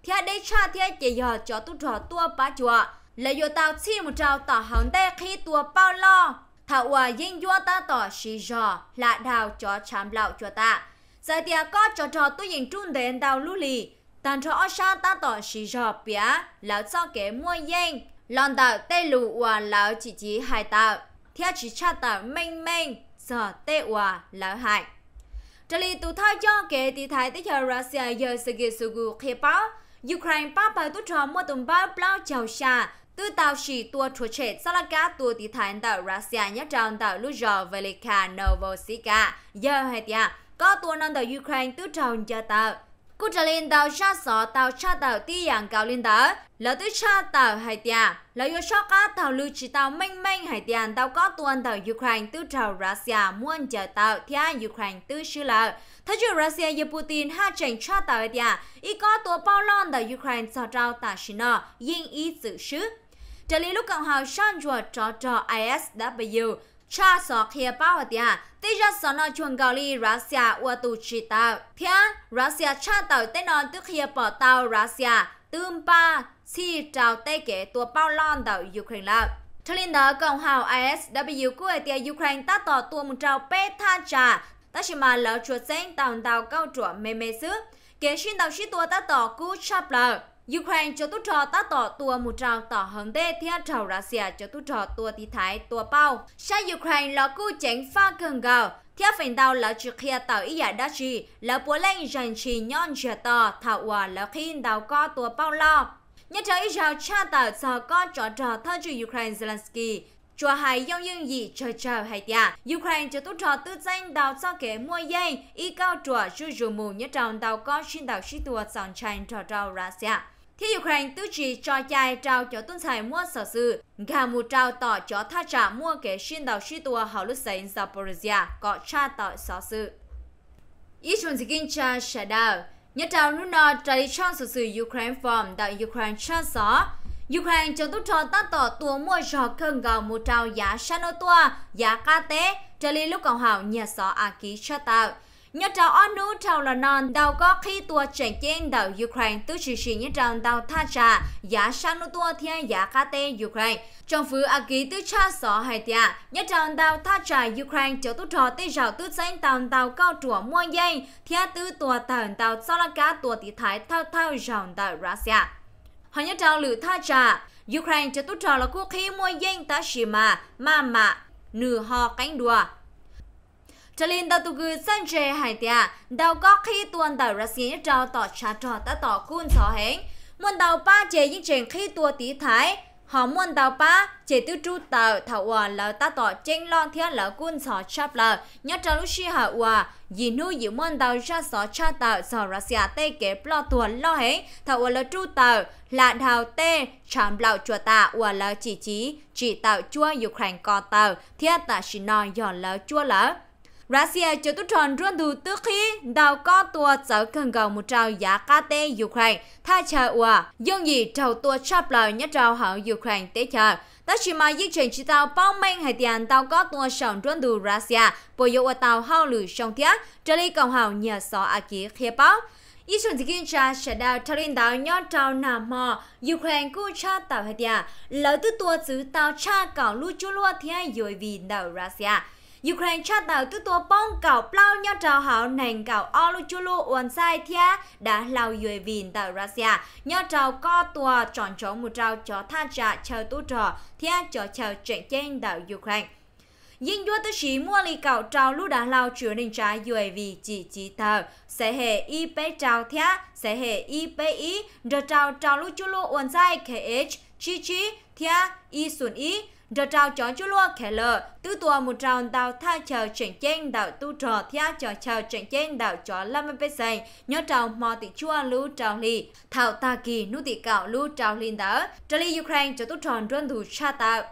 Thế để cha thế chế dò cho tu trò tua bá chùa, lấy dùa tàu chi một trào tỏ hóng đê khi tua bao lo. Thảo ua dinh dùa ta tỏ xì dò, là đào cho chán bạo chùa ta. Giờ tìa à, có cho trò tu nhìn trung đến đào lưu lì, 但初二上大道是啥别，老早给莫应，浪到带路话老姐姐海道，theo chỉ cha tàu minh minh giờ tê hòa lão hại. Trở lại tụ thao cho kể thì thái tới giờ Russia giờ sự kiện sự vụ khi Ukraine ba bài tụ trò mua tùm bao bao chào xa tư tàu chỉ tua chủ trẻ sau là cả tua thì thái tàu Russia nhất trọng tàu lúc giờ về lịch Novosibirsk giờ hay tiệt có tua non tàu Ukraine tụ tròn cho tàu cú trả lời tàu ra sọ tàu cha tàu ti yang cao lên tàu lỡ thứ cha tàu hai tia lỡ yêu cho cá tàu lưu chỉ tàu mênh mênh hai tia tàu có tuần tàu ukraine từ tàu russia muốn chờ tàu thia ukraine từ sư lợ thấy chưa russia và putin hai chảnh cha tàu hai tia ý có tua bao lon tàu ukraine cho trao tàu xin nọ yên ý sự sứ trợ lý lúc cộng hòa Sanjua cho cho ISW cha sọ kia bao tia tây ra sọ nó chuồng gạo li Russia ua tu chi tàu thia Russia cha tàu tây nó tức kia bỏ tàu Russia tương ba si trào tây kể tua bao lon tàu Ukraine lao cho nên đó cộng hào ISW của tia Ukraine ta tỏ tua một trào bê tha trà ta chỉ mà lỡ chuột xanh tàu tàu cao chuột mê mê xứ kế xin tàu sĩ tua ta tỏ cú chắp lờ Ukraine cho tu trò ta tỏ tua một trào tỏ hứng đê thì trào Russia cho tu trò tua tí thái tua bao. Sa Ukraine là cú tránh pha cường gạo. Theo phần đầu là chủ kia tàu ý giả đá trì là bố lên dành trì nhọn trẻ tỏ thảo hòa là khi đào co tua bao lo. nhất trở Israel cha tỏ sao có trò trò thơ trừ Ukraine Zelensky chùa hải dông dương dị chờ chờ hải tia ukraine cho tu trò tư danh đào cho kế mua dây y cao chùa chú dù mù nhất trọng đào có xin đào sĩ tùa sòng chanh trò trò russia thì Ukraine tư trì cho dài trao cho tuân giải mua sở sư, gà mù trao tỏ cho tha trả mua kế xin đào suy tùa hào lúc sánh Zaporizhia có tra tỏ sở sư. Ý chuẩn dịch kinh cha sẽ đào, nhớ trao nụ nọ trái trong sở sư Ukraine form đạo Ukraine cha sở, Ukraine cho tốt cho ta tỏ tùa mua cho cơn gào mù trao giá xa nô tùa, giá ca tế, trái lý lúc còn hào nhà sở A ký cha tạo nhất trào nước trào là non đào có khi tua chuyển trên đảo Ukraine tư chỉ chỉ nhất trào đào tha trà giá sang tua thiên giá cá tê Ukraine trong phứ a ký tư cha Sở hai tia nhớ trào đào tha trà Ukraine cho tu trò tê rào tư danh tàu tàu cao trùa mua dây thiên tư tua tàu tàu sau là cá tua tỷ thái thao thao rào đảo Russia họ nhất trào lử tha trà Ukraine cho tu trò là quốc khí mua dây ta chỉ mà mà mà nửa ho cánh đùa cho nên đầu tư cứ sân chơi hải tia đầu có khi tuần tao ra xin trao tỏ trả trò ta tỏ cun sọ hẹn muốn tao ba chế những chuyện khi tua tí thái họ muốn tao ba chế tư trụ tàu thảo hòa là ta tỏ chênh lo thiên là cun sọ chắp là nhớ cho lúc xì hạ hòa dì nu dì muốn tàu ra sọ cha tàu sọ ra xìa tê kế lo tuần lo hế thảo hòa là trụ tàu là đào tê chạm lão chùa tạ hòa là chỉ chí chỉ tàu chua Ukraine có tàu thiết tạ xì nói dọn là chua lỡ Russia cho tốt tròn run đủ tư khi đào có tua sở cần cầu một trào giá cá tê Ukraine tha chờ ua. Dương gì trào tua chấp lời nhất trào hậu Ukraine tế chờ. Đó chỉ mà dịch trình chỉ tàu bao mênh hay tiền tàu có tua sổng run đủ Russia. Bộ yếu ở tàu hậu lử sông thiết. Trở lý cầu hậu nhờ xó á ký khía báo. Ý xuân dịch ra sẽ đào trở lên đào nhó trào nà mò. Ukraine cũng cha tàu hay tiền. Lỡ tư tua chứ tàu cha cầu lưu chú lua thế dồi vì đảo Russia. Ukraine cho tàu tu tua bong cầu plau nhau trào hảo nành cầu olu chulu thia đã lao dưới vìn tàu Russia nhau trào co tua tròn chỗ một trào cho tha trả chờ tu trò thia cho chờ chuyện trên tàu Ukraine nhưng đua tới chỉ mua lì cạo trào lúc đã lao chứa nên trái dưới vì chỉ chỉ thờ sẽ hệ y bế trào thia sẽ hệ y bế ý rồi trào trào lúc chú lô uẩn kh chi chi thia y xuân ý Giờ trao chó chú lua khẻ lờ, tứ tùa một trào đào tha chờ chuyển chênh đào tu trò thia chờ chờ chuyển chênh đào chó lâm bê xây, nhớ trào mò tị chua lũ trào lì, thảo ta kỳ nút tị cạo lũ trào lìn đỡ, trà lì Ukraine cho tu trò rôn thủ cha tạo.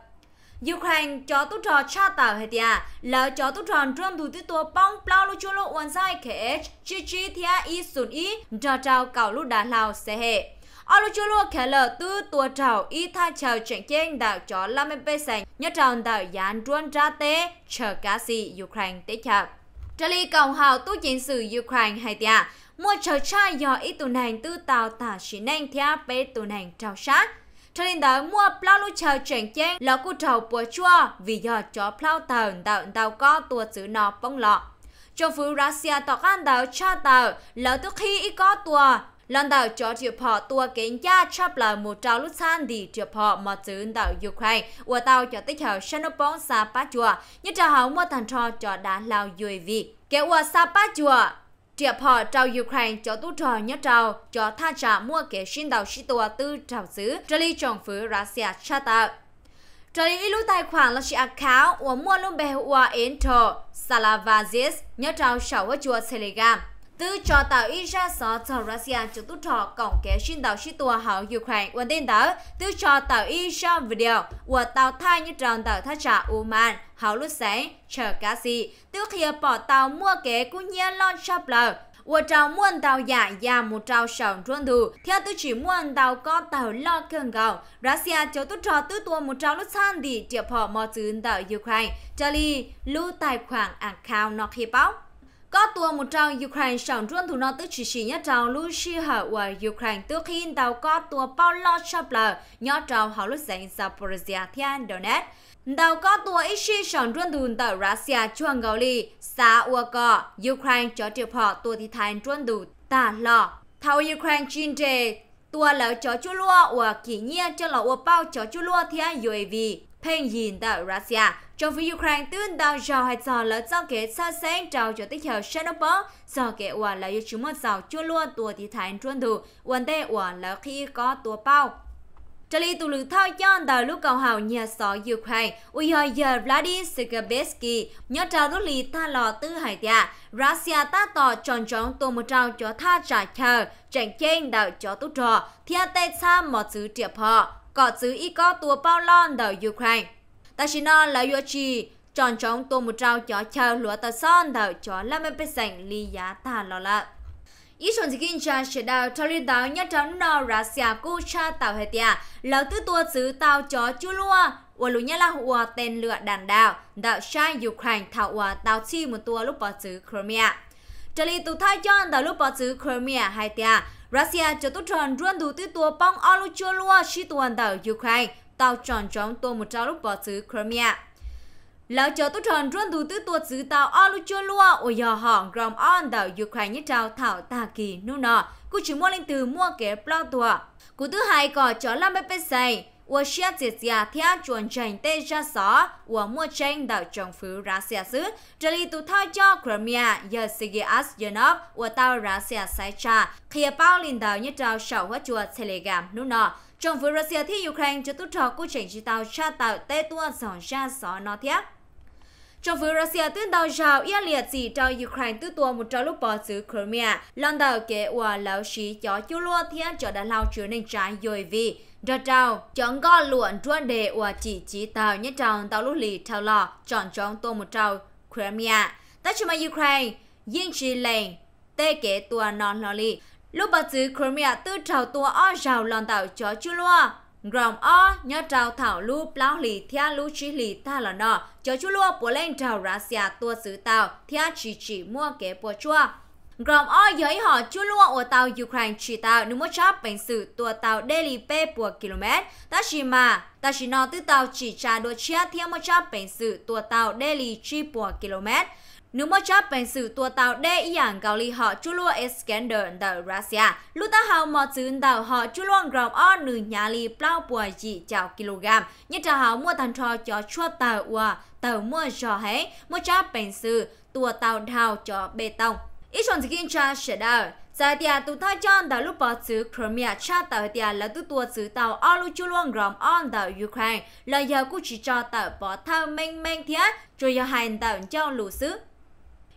Ukraine cho tu trò cha tạo hệ tia, lỡ cho tu trò rôn thủ tứ tùa bong plau lũ chú lũ uan sai khẻ chi chi thia y sùn y, giờ trào cạo lũ đà lào xe hệ. Alo chú lô khả lờ tư tùa trào y tha chào chuyện kênh đạo cho làm em bê sành nhớ trào đạo gián truân ra tế chờ cá sĩ Ukraine tế chạp. Trả lý cộng hào tu chiến sự Ukraine hay tìa, mua chờ trai dò ý tù nành tư tàu tả xí nành thịa bê tù nành trào sát. Trả lý đạo mua plau lưu chờ chuyện kênh lọ cụ trào bùa chua vì dò chó plau tàu đạo đạo có tùa chữ nọ bông lọ. Châu phủ Russia tỏ gan đạo cha tàu lỡ tức khi ý có tùa lần đầu cho chiếc phò tua kính gia chấp là một trào lúc san đi chiếc phò mà chứng đảo Ukraine và tàu cho tích hợp Shanopong sa như trào hóng mua thằng trò cho đá lao dùi vị kéo qua sa bá chùa Triệp họ trao Ukraine cho tu trò nhất trao cho tha trả mua kế sinh đầu sĩ tùa tư trào xứ trở lý trọng phứ Russia cha tạo. Trở lý ilu tài khoản là sĩ account của mua luôn bè hoa ến thờ Salavazis nhất trao sầu ở chùa Telegram tư cho tàu Israel sở tàu Russia cho tốt trò cộng kế xin tàu sĩ tua hậu Ukraine quan tên tàu tư cho tàu Israel video của tàu thay như tròn tàu thác trả Oman hậu lúc sáng chờ cá gì tư khi bỏ tàu mua kế của nhiên lon shop lờ và tàu muôn tàu giả và một tàu sổng trôn thù theo tư chỉ muôn tàu có tàu lo cường gạo Russia cho tốt trò tư tua một tàu lúc sáng thì triệu họ mò chứng tàu Ukraine cho li lưu tài khoản à account nó khi báo có tua một trao Ukraine sẵn ruộng thủ nó tức chỉ chỉ nhất trao Lucy Hở và Ukraine tức khi tàu có tua Paulo Chapler nhỏ trao họ lúc dành Zaporizhia thiên Donetsk. Tàu có tua ít chi sẵn ruộng thủ tàu Russia chuông gầu lì xa ua cò Ukraine cho triệu họ tua thì thành ruộng thủ tà lọ. Thảo Ukraine chinh trề tua lỡ cho chú lua và kỷ nhiên cho lỡ ua bao cho chú lua thiên UAV. Pênh nhìn tàu Russia trong phía Ukraine, tuyên đào rào hay giò là do kế xa xanh trào cho tích hợp Chernobyl, do kế quả là yếu chúng mất rào chua luôn tùa thì thái truân thủ, vấn đề quả là khi có tùa bao. Trở lý tù lực thao chọn đào lúc cầu hào nhà sở Ukraine, ui hồi giờ Vladimir Sikabetsky, nhớ trào lúc lý tha lò tư hải tìa, Russia ta tỏ tròn tròn tù một trào cho tha trả chờ, chẳng chênh đào cho tốt trò, thia tê xa một chữ triệp họ, có chữ y có tùa bao lon đào Ukraine ta chỉ nói là yo chi chọn chọn tôi một trao cho chờ lúa ta son đầu cho làm em biết rằng lý giá ta lo lạ ý chọn gì kinh cha sẽ đào cho lý đào nhất trong nó ra xia cô cha tàu hệ tia lão tứ tua xứ tàu cho chú lúa ủa lúa nhá là ủa tên lửa đàn đào đạo sai ukraine thảo ủa tàu chi một tua lúc bỏ xứ crimea trở lý tụ thay chọn tàu lúc bỏ xứ crimea hai tia Russia cho tốt tròn ruộng đủ tư tùa bong olu chua lua chi tuần tàu Ukraine tàu tròn trống tua một trao lúc bỏ xứ Crimea. Lão cho tốt tròn run đủ tư tuột xứ tàu Alucho lua ở giờ hòn gồm on đảo Ukraine như trao thảo tà kỳ nu nọ. Cô chỉ mua lên từ mua kế plau tua. Cô thứ hai có cho làm bếp bếp xây. Ua xia xia xia thia chuồn chành tê ra xó. Ua mua chanh đảo trồng phứ ra xe xứ. Trở lì tù thoi cho Crimea giờ xì ghi as Yenov. Ua tàu ra xia sai cha. Khía bao linh đảo như trao sầu hóa chua telegram nu nọ. Trong với Russia thì Ukraine cho tốt trò của trình chỉ tàu cha tạo tê tua sỏ ra sỏ nó thiết. Trong với Russia tuyên tàu rào ia liệt gì cho Ukraine tư tua một trò lúc bỏ xứ Crimea, lần đầu kế hòa lão sĩ cho chú lua thiên cho đã lao chứa nên trái dồi vì. Đợt trào, chọn gò luận truân đề hòa chỉ chỉ tàu nhất tròn tàu lúc lì tàu lò, chọn chọn tua một trò Crimea. Tất cho mà Ukraine, yên trì lệnh, tê kế tua non lò lì lúc bắt giữ Crimea tư trào tua o rào lòn tạo cho chú lua. Grom o nhớ trào thảo lưu plau lì thia lu chi lì ta là nọ cho chú lua bố lên trào ra xìa tua xứ tàu thia chỉ chỉ mua kế bùa chua. Gồm o giới họ chua lua ở tàu Ukraine chỉ tàu nếu một chắp bệnh sự tua tàu Delhi pe của km. Ta chỉ mà, ta chỉ nói từ tàu chỉ trả đồ chia theo một chắp bệnh sự tua tàu Delhi chi của km. Nếu một chắp bệnh sự tua tàu đê yàng gạo lý họ chua lua Iskander tàu Russia. Lúc ta hào mò chứng tàu họ chua lua gồm o nữ nhà lì plau của dị chào kg. Nhất trả hào mua thằng trò cho chua tàu và tàu mua trò hết một chắp bệnh sự tua tàu đào cho bê tông ít chọn gì kinh tra sẽ đào giờ thì à, tụ thay chọn đã lúc bỏ chữ Crimea cha à, tàu thì là tụ tua chữ tàu Alu Chulan Grom on tàu Ukraine là giờ cũng chỉ cho tàu bỏ thao mênh mênh thiết rồi giờ hành tàu cho lũ xứ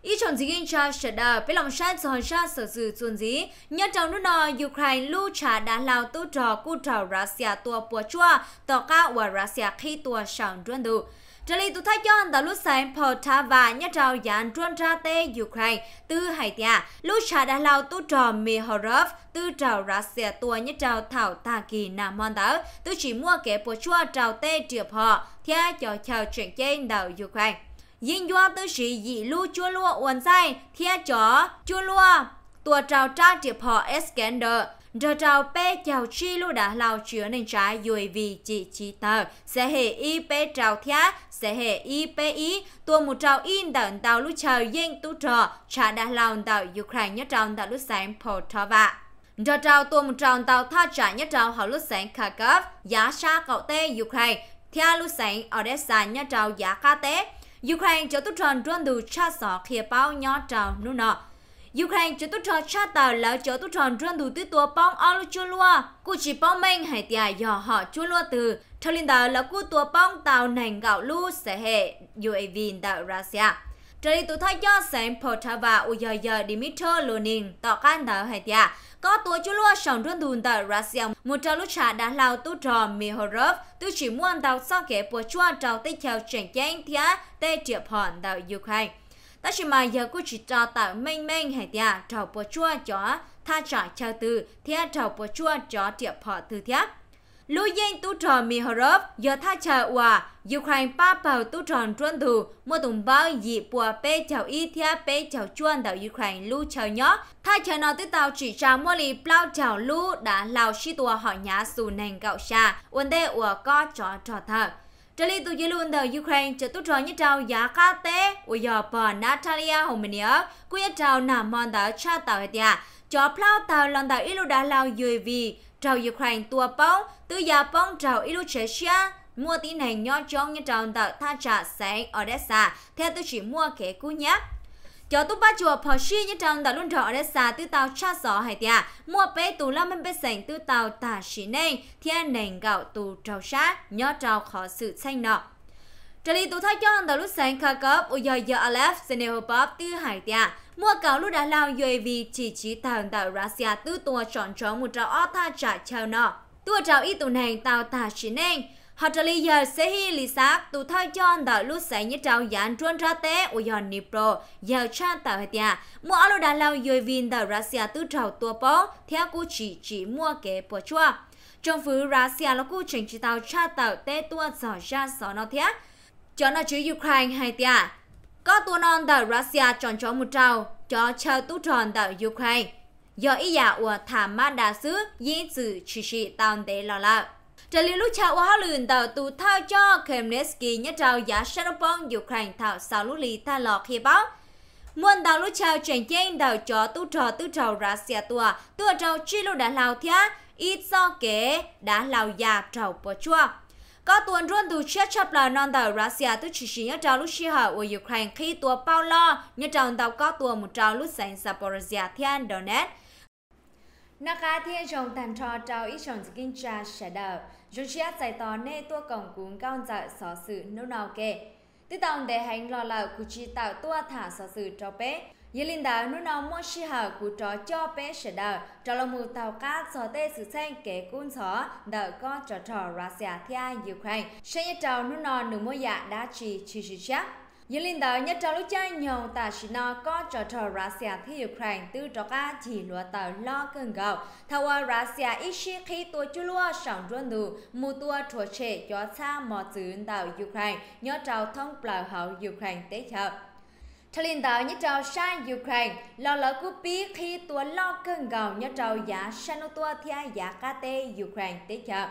ý chọn gì in sẽ đờ với lòng sát soi sát sở sự chuẩn gì nhớ trong nước nọ Ukraine lưu trả đã lao tu trò cu trò Russia tua bùa chua tỏ cao và Russia khi tua sàng truyền đủ Trả lý tụ thái chọn đã lúc sáng phò thả và nhá trào dàn trôn ra tê Ukraine từ Hải Tịa. Lúc trả đã lao tụ trò mì hồ rớp từ trào Russia tùa nhá trào thảo tà kỳ nà mòn tớ. Tụ chỉ mua kẻ bộ chua trào tê triệp họ theo cho chào chuyển trên đảo Ukraine. Yên do tư sĩ dị lưu chua lua uồn dây theo chó chua lua tùa trào tra triệp họ Eskander rồi trào bê chào chi lô đã lao chứa nên trái dùi vì chỉ chỉ tờ. Sẽ hệ y bê trào thia, sẽ hệ y bê ý. Tua một trào in đợn tàu lúc chờ yên tu trò. Trả đã lao tàu Ukraine nhất trong tàu lúc sáng Pô Thọ Vạ. Trò trào tua một trào tàu tha trả nhất trào hậu lúc sáng Kharkov, giá xa cậu tê Ukraine. theo lúc sáng Odessa nhất trào giá ca tế. Ukraine cho tu tròn trôn đủ cha sở khía báo nhỏ trào nụ nọ. Ukraine cho tốt trò cha tàu là cho tốt tròn run đủ tư tùa bóng alo chua lua. Cô chỉ bóng mình hãy tìa dò họ chua lua từ. Theo linh tàu là cô tùa bóng tàu nành gạo lu sẽ hệ UAV đạo Russia. Trở đi tù thay do sáng Poltava Uyoyo Dimitro Lunin tỏ can tàu hãy tìa. Có tùa chua lua sòng run đủ tàu Russia. Một trò lúc trả đã lao tù trò Mihorov. Tù chỉ muốn tàu sau kế bùa chua tàu tích theo chuyển chánh thía tê triệp hòn tàu Ukraine ta chỉ mà giờ cô chỉ cho tạo mênh mênh hay tia trầu bò chua cho tha trả chờ từ thia trầu bò chua cho tiệp họ từ thia lưu yên tu tròn mi hồ rớp giờ tha chờ hòa Ukraine ba bầu tu tròn truân thủ mua tùng bao dị bùa bê chào y thia bê chào chuan đảo Ukraine lưu chờ nhó tha chờ nó tới tàu chỉ trà mua lì plau chào lưu đã lao si tùa họ nhá dù nền gạo xa vấn đề ủa co chó trò thật Chali tu yelu unda Ukraine cho tu trò như trao giá cá tế ui giờ Natalia Homenia quy trao nà mòn đã cha tàu hết ya cho plau tàu lần tàu ilu vì trao Ukraine tua bóng tư giờ bóng trao ilu mua tí này nho chong như trao tàu tha trả sáng Odessa theo tôi chỉ mua kế cú nhé cho tu ba chùa phò xi như trong đã luôn rõ để xa từ tàu cha gió hải tia mua bé tù la mình bé sành từ tàu tà xí nên thiên nền gạo tù trào sát nhớ trào khó sự xanh nọ trở đi tù thay cho đã lúc sáng khá cấp ôi giờ giờ alef sen hồ bóp tư hải tia mua cáo lúc đã lao dưới vì chỉ trí tàu tàu russia từ tua chọn chó một trào o trả treo nọ tua trào ít tù này tàu tà xí nên họ giờ sẽ Hatalia sehi lisak tu thai chon da lu sai ni trao yan tron ra te o yon ni pro ya cha ta he tia mo alo da lao yoi vin da russia tu trao tua bó theo ku chỉ chỉ mua kế po chua trong phứ russia là ku chen chi tao cha tao te tua giỏ ra so nó thế cho nó chứ ukraine hay tia dạ. có tua non da russia chọn cho một trao cho cha tu tròn da ukraine do ý giả dạ của thảm ma đà sứ dĩ sự chỉ chỉ tao để lo lại Trả lý lúc chào hóa lươn tàu tù thao cho Khemneski nhá trao giá Shanopong Ukraine thảo sau lúc lì tha lọc hiệp báo. muốn tàu lúc chào chuyển chênh tàu cho tu trò tu trào Russia tùa, tùa trào chi lúc đã lao thia, ít do kế đã lao già trào bỏ chua. Có tuần luôn đủ chết chấp là non tàu Russia tu chỉ chỉ nhá trao lúc chi hở của Ukraine khi tùa lo nhá trào tàu có tùa một trào lúc sánh Zaporizhia thiên Donetsk. Naka thiên rồng tàn trò trao ít rồng kinh tra sẽ đào. Dù chia giải tỏ nê tua cổng cũng cao dạ xó sự nâu nào kê. Tư tổng để hành lo lạo của chi tạo tua thả xó sự cho bé. Như linh đạo nô nào mua chi hào của trò cho bé sẽ đào. Trò lòng mù tàu cá xó tê sự xanh kế cún xó đào có trò trò rà Russia thia Ukraine. Sẽ như trò nô nào nửa mua dạ đã chỉ chi chi chắc. Yên linh đó nhất trong lúc chơi nhiều ta chỉ nó có cho cho Russia thì Ukraine từ trò cả chỉ lúa tàu lo cơn gạo. Thao ở Russia ít khi khi tôi chú lúa sẵn ruộng đủ mua tua trò trẻ cho xa mò dưỡng tàu Ukraine nhớ trào thông báo hậu Ukraine tế chợ. Thà linh đạo nhất trong sang Ukraine, lo lỡ cú bí khi tua lo cơn gạo nhớ trào giá sang tua thia giá cá tê Ukraine tế chợ.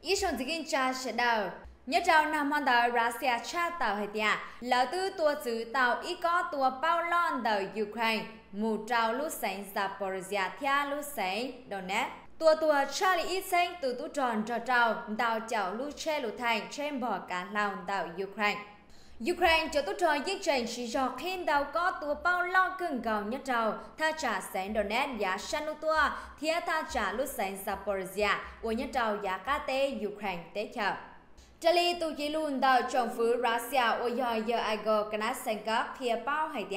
Ít xong dự kiến cha sẽ đào nhất trao nam mong tàu Russia cha tàu hệ tia là tư tua chữ tàu ít có tua bao lon tàu Ukraine mù trào lúc sánh Zaporizhia thia lúc sáng Donetsk tua tua Charlie ít sáng từ tu tròn trò trào tàu chảo lúc che lục thành trên bờ cả lòng tàu Ukraine Ukraine cho tốt trò giết trình chỉ do khi đào có tua bao lo cưng gầu nhất trầu tha trả sáng Donetsk giá sanu tua thia tha trả lúc sánh Zaporizhia của nhất trầu giá cá tê Ukraine tế chào Chile tu chỉ luôn đào trồng phứ Russia ô giờ giờ ai go kana sen cấp phía bao hay địa.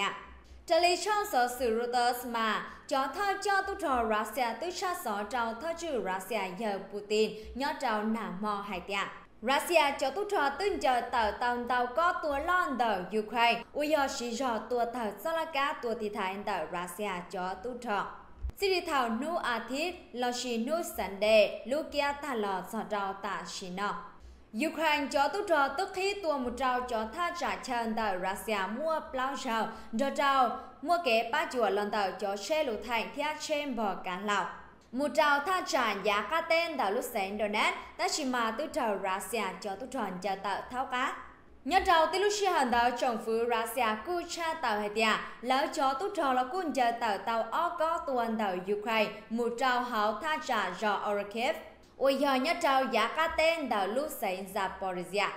Chile cho sở sự Reuters mà cho thơ cho tu trò Russia tu cho sở trào thơ chữ Russia giờ Putin nhớ trào nà mò hay địa. Russia cho tu trò tin chờ tàu tàu tàu có tua lon tàu Ukraine, ui giờ chỉ trò tua tàu Salaka tua thì thái tàu Russia cho tu trò. Sĩ đi thảo nu a à thiết, lo xì nu sẵn đề, lu kia ta lò sọ đào ta xì nọ. Ukraine cho tốt trò tức khi tua một trào cho tha trả chân tàu Russia mua plau trào, đo trào, mua kế ba chùa lần tàu cho xe lũ thành thia trên bờ cán lào. Một trào tha trả giá cá tên tàu lúc sáng đồ nét, ta chỉ mà tốt trào Russia cho tốt tròn cho tàu tháo cá. Nhớ trào tí lúc xe hành tàu trọng phú Russia cư cha tàu hệ tìa, lão cho tốt trò là quân chờ tàu tàu o có tuần tàu Ukraine, một trào hảo tha trả rõ Orkiv ôi giờ nhớ trao giá cá tên đào lúc xảy ra Zaporizhia.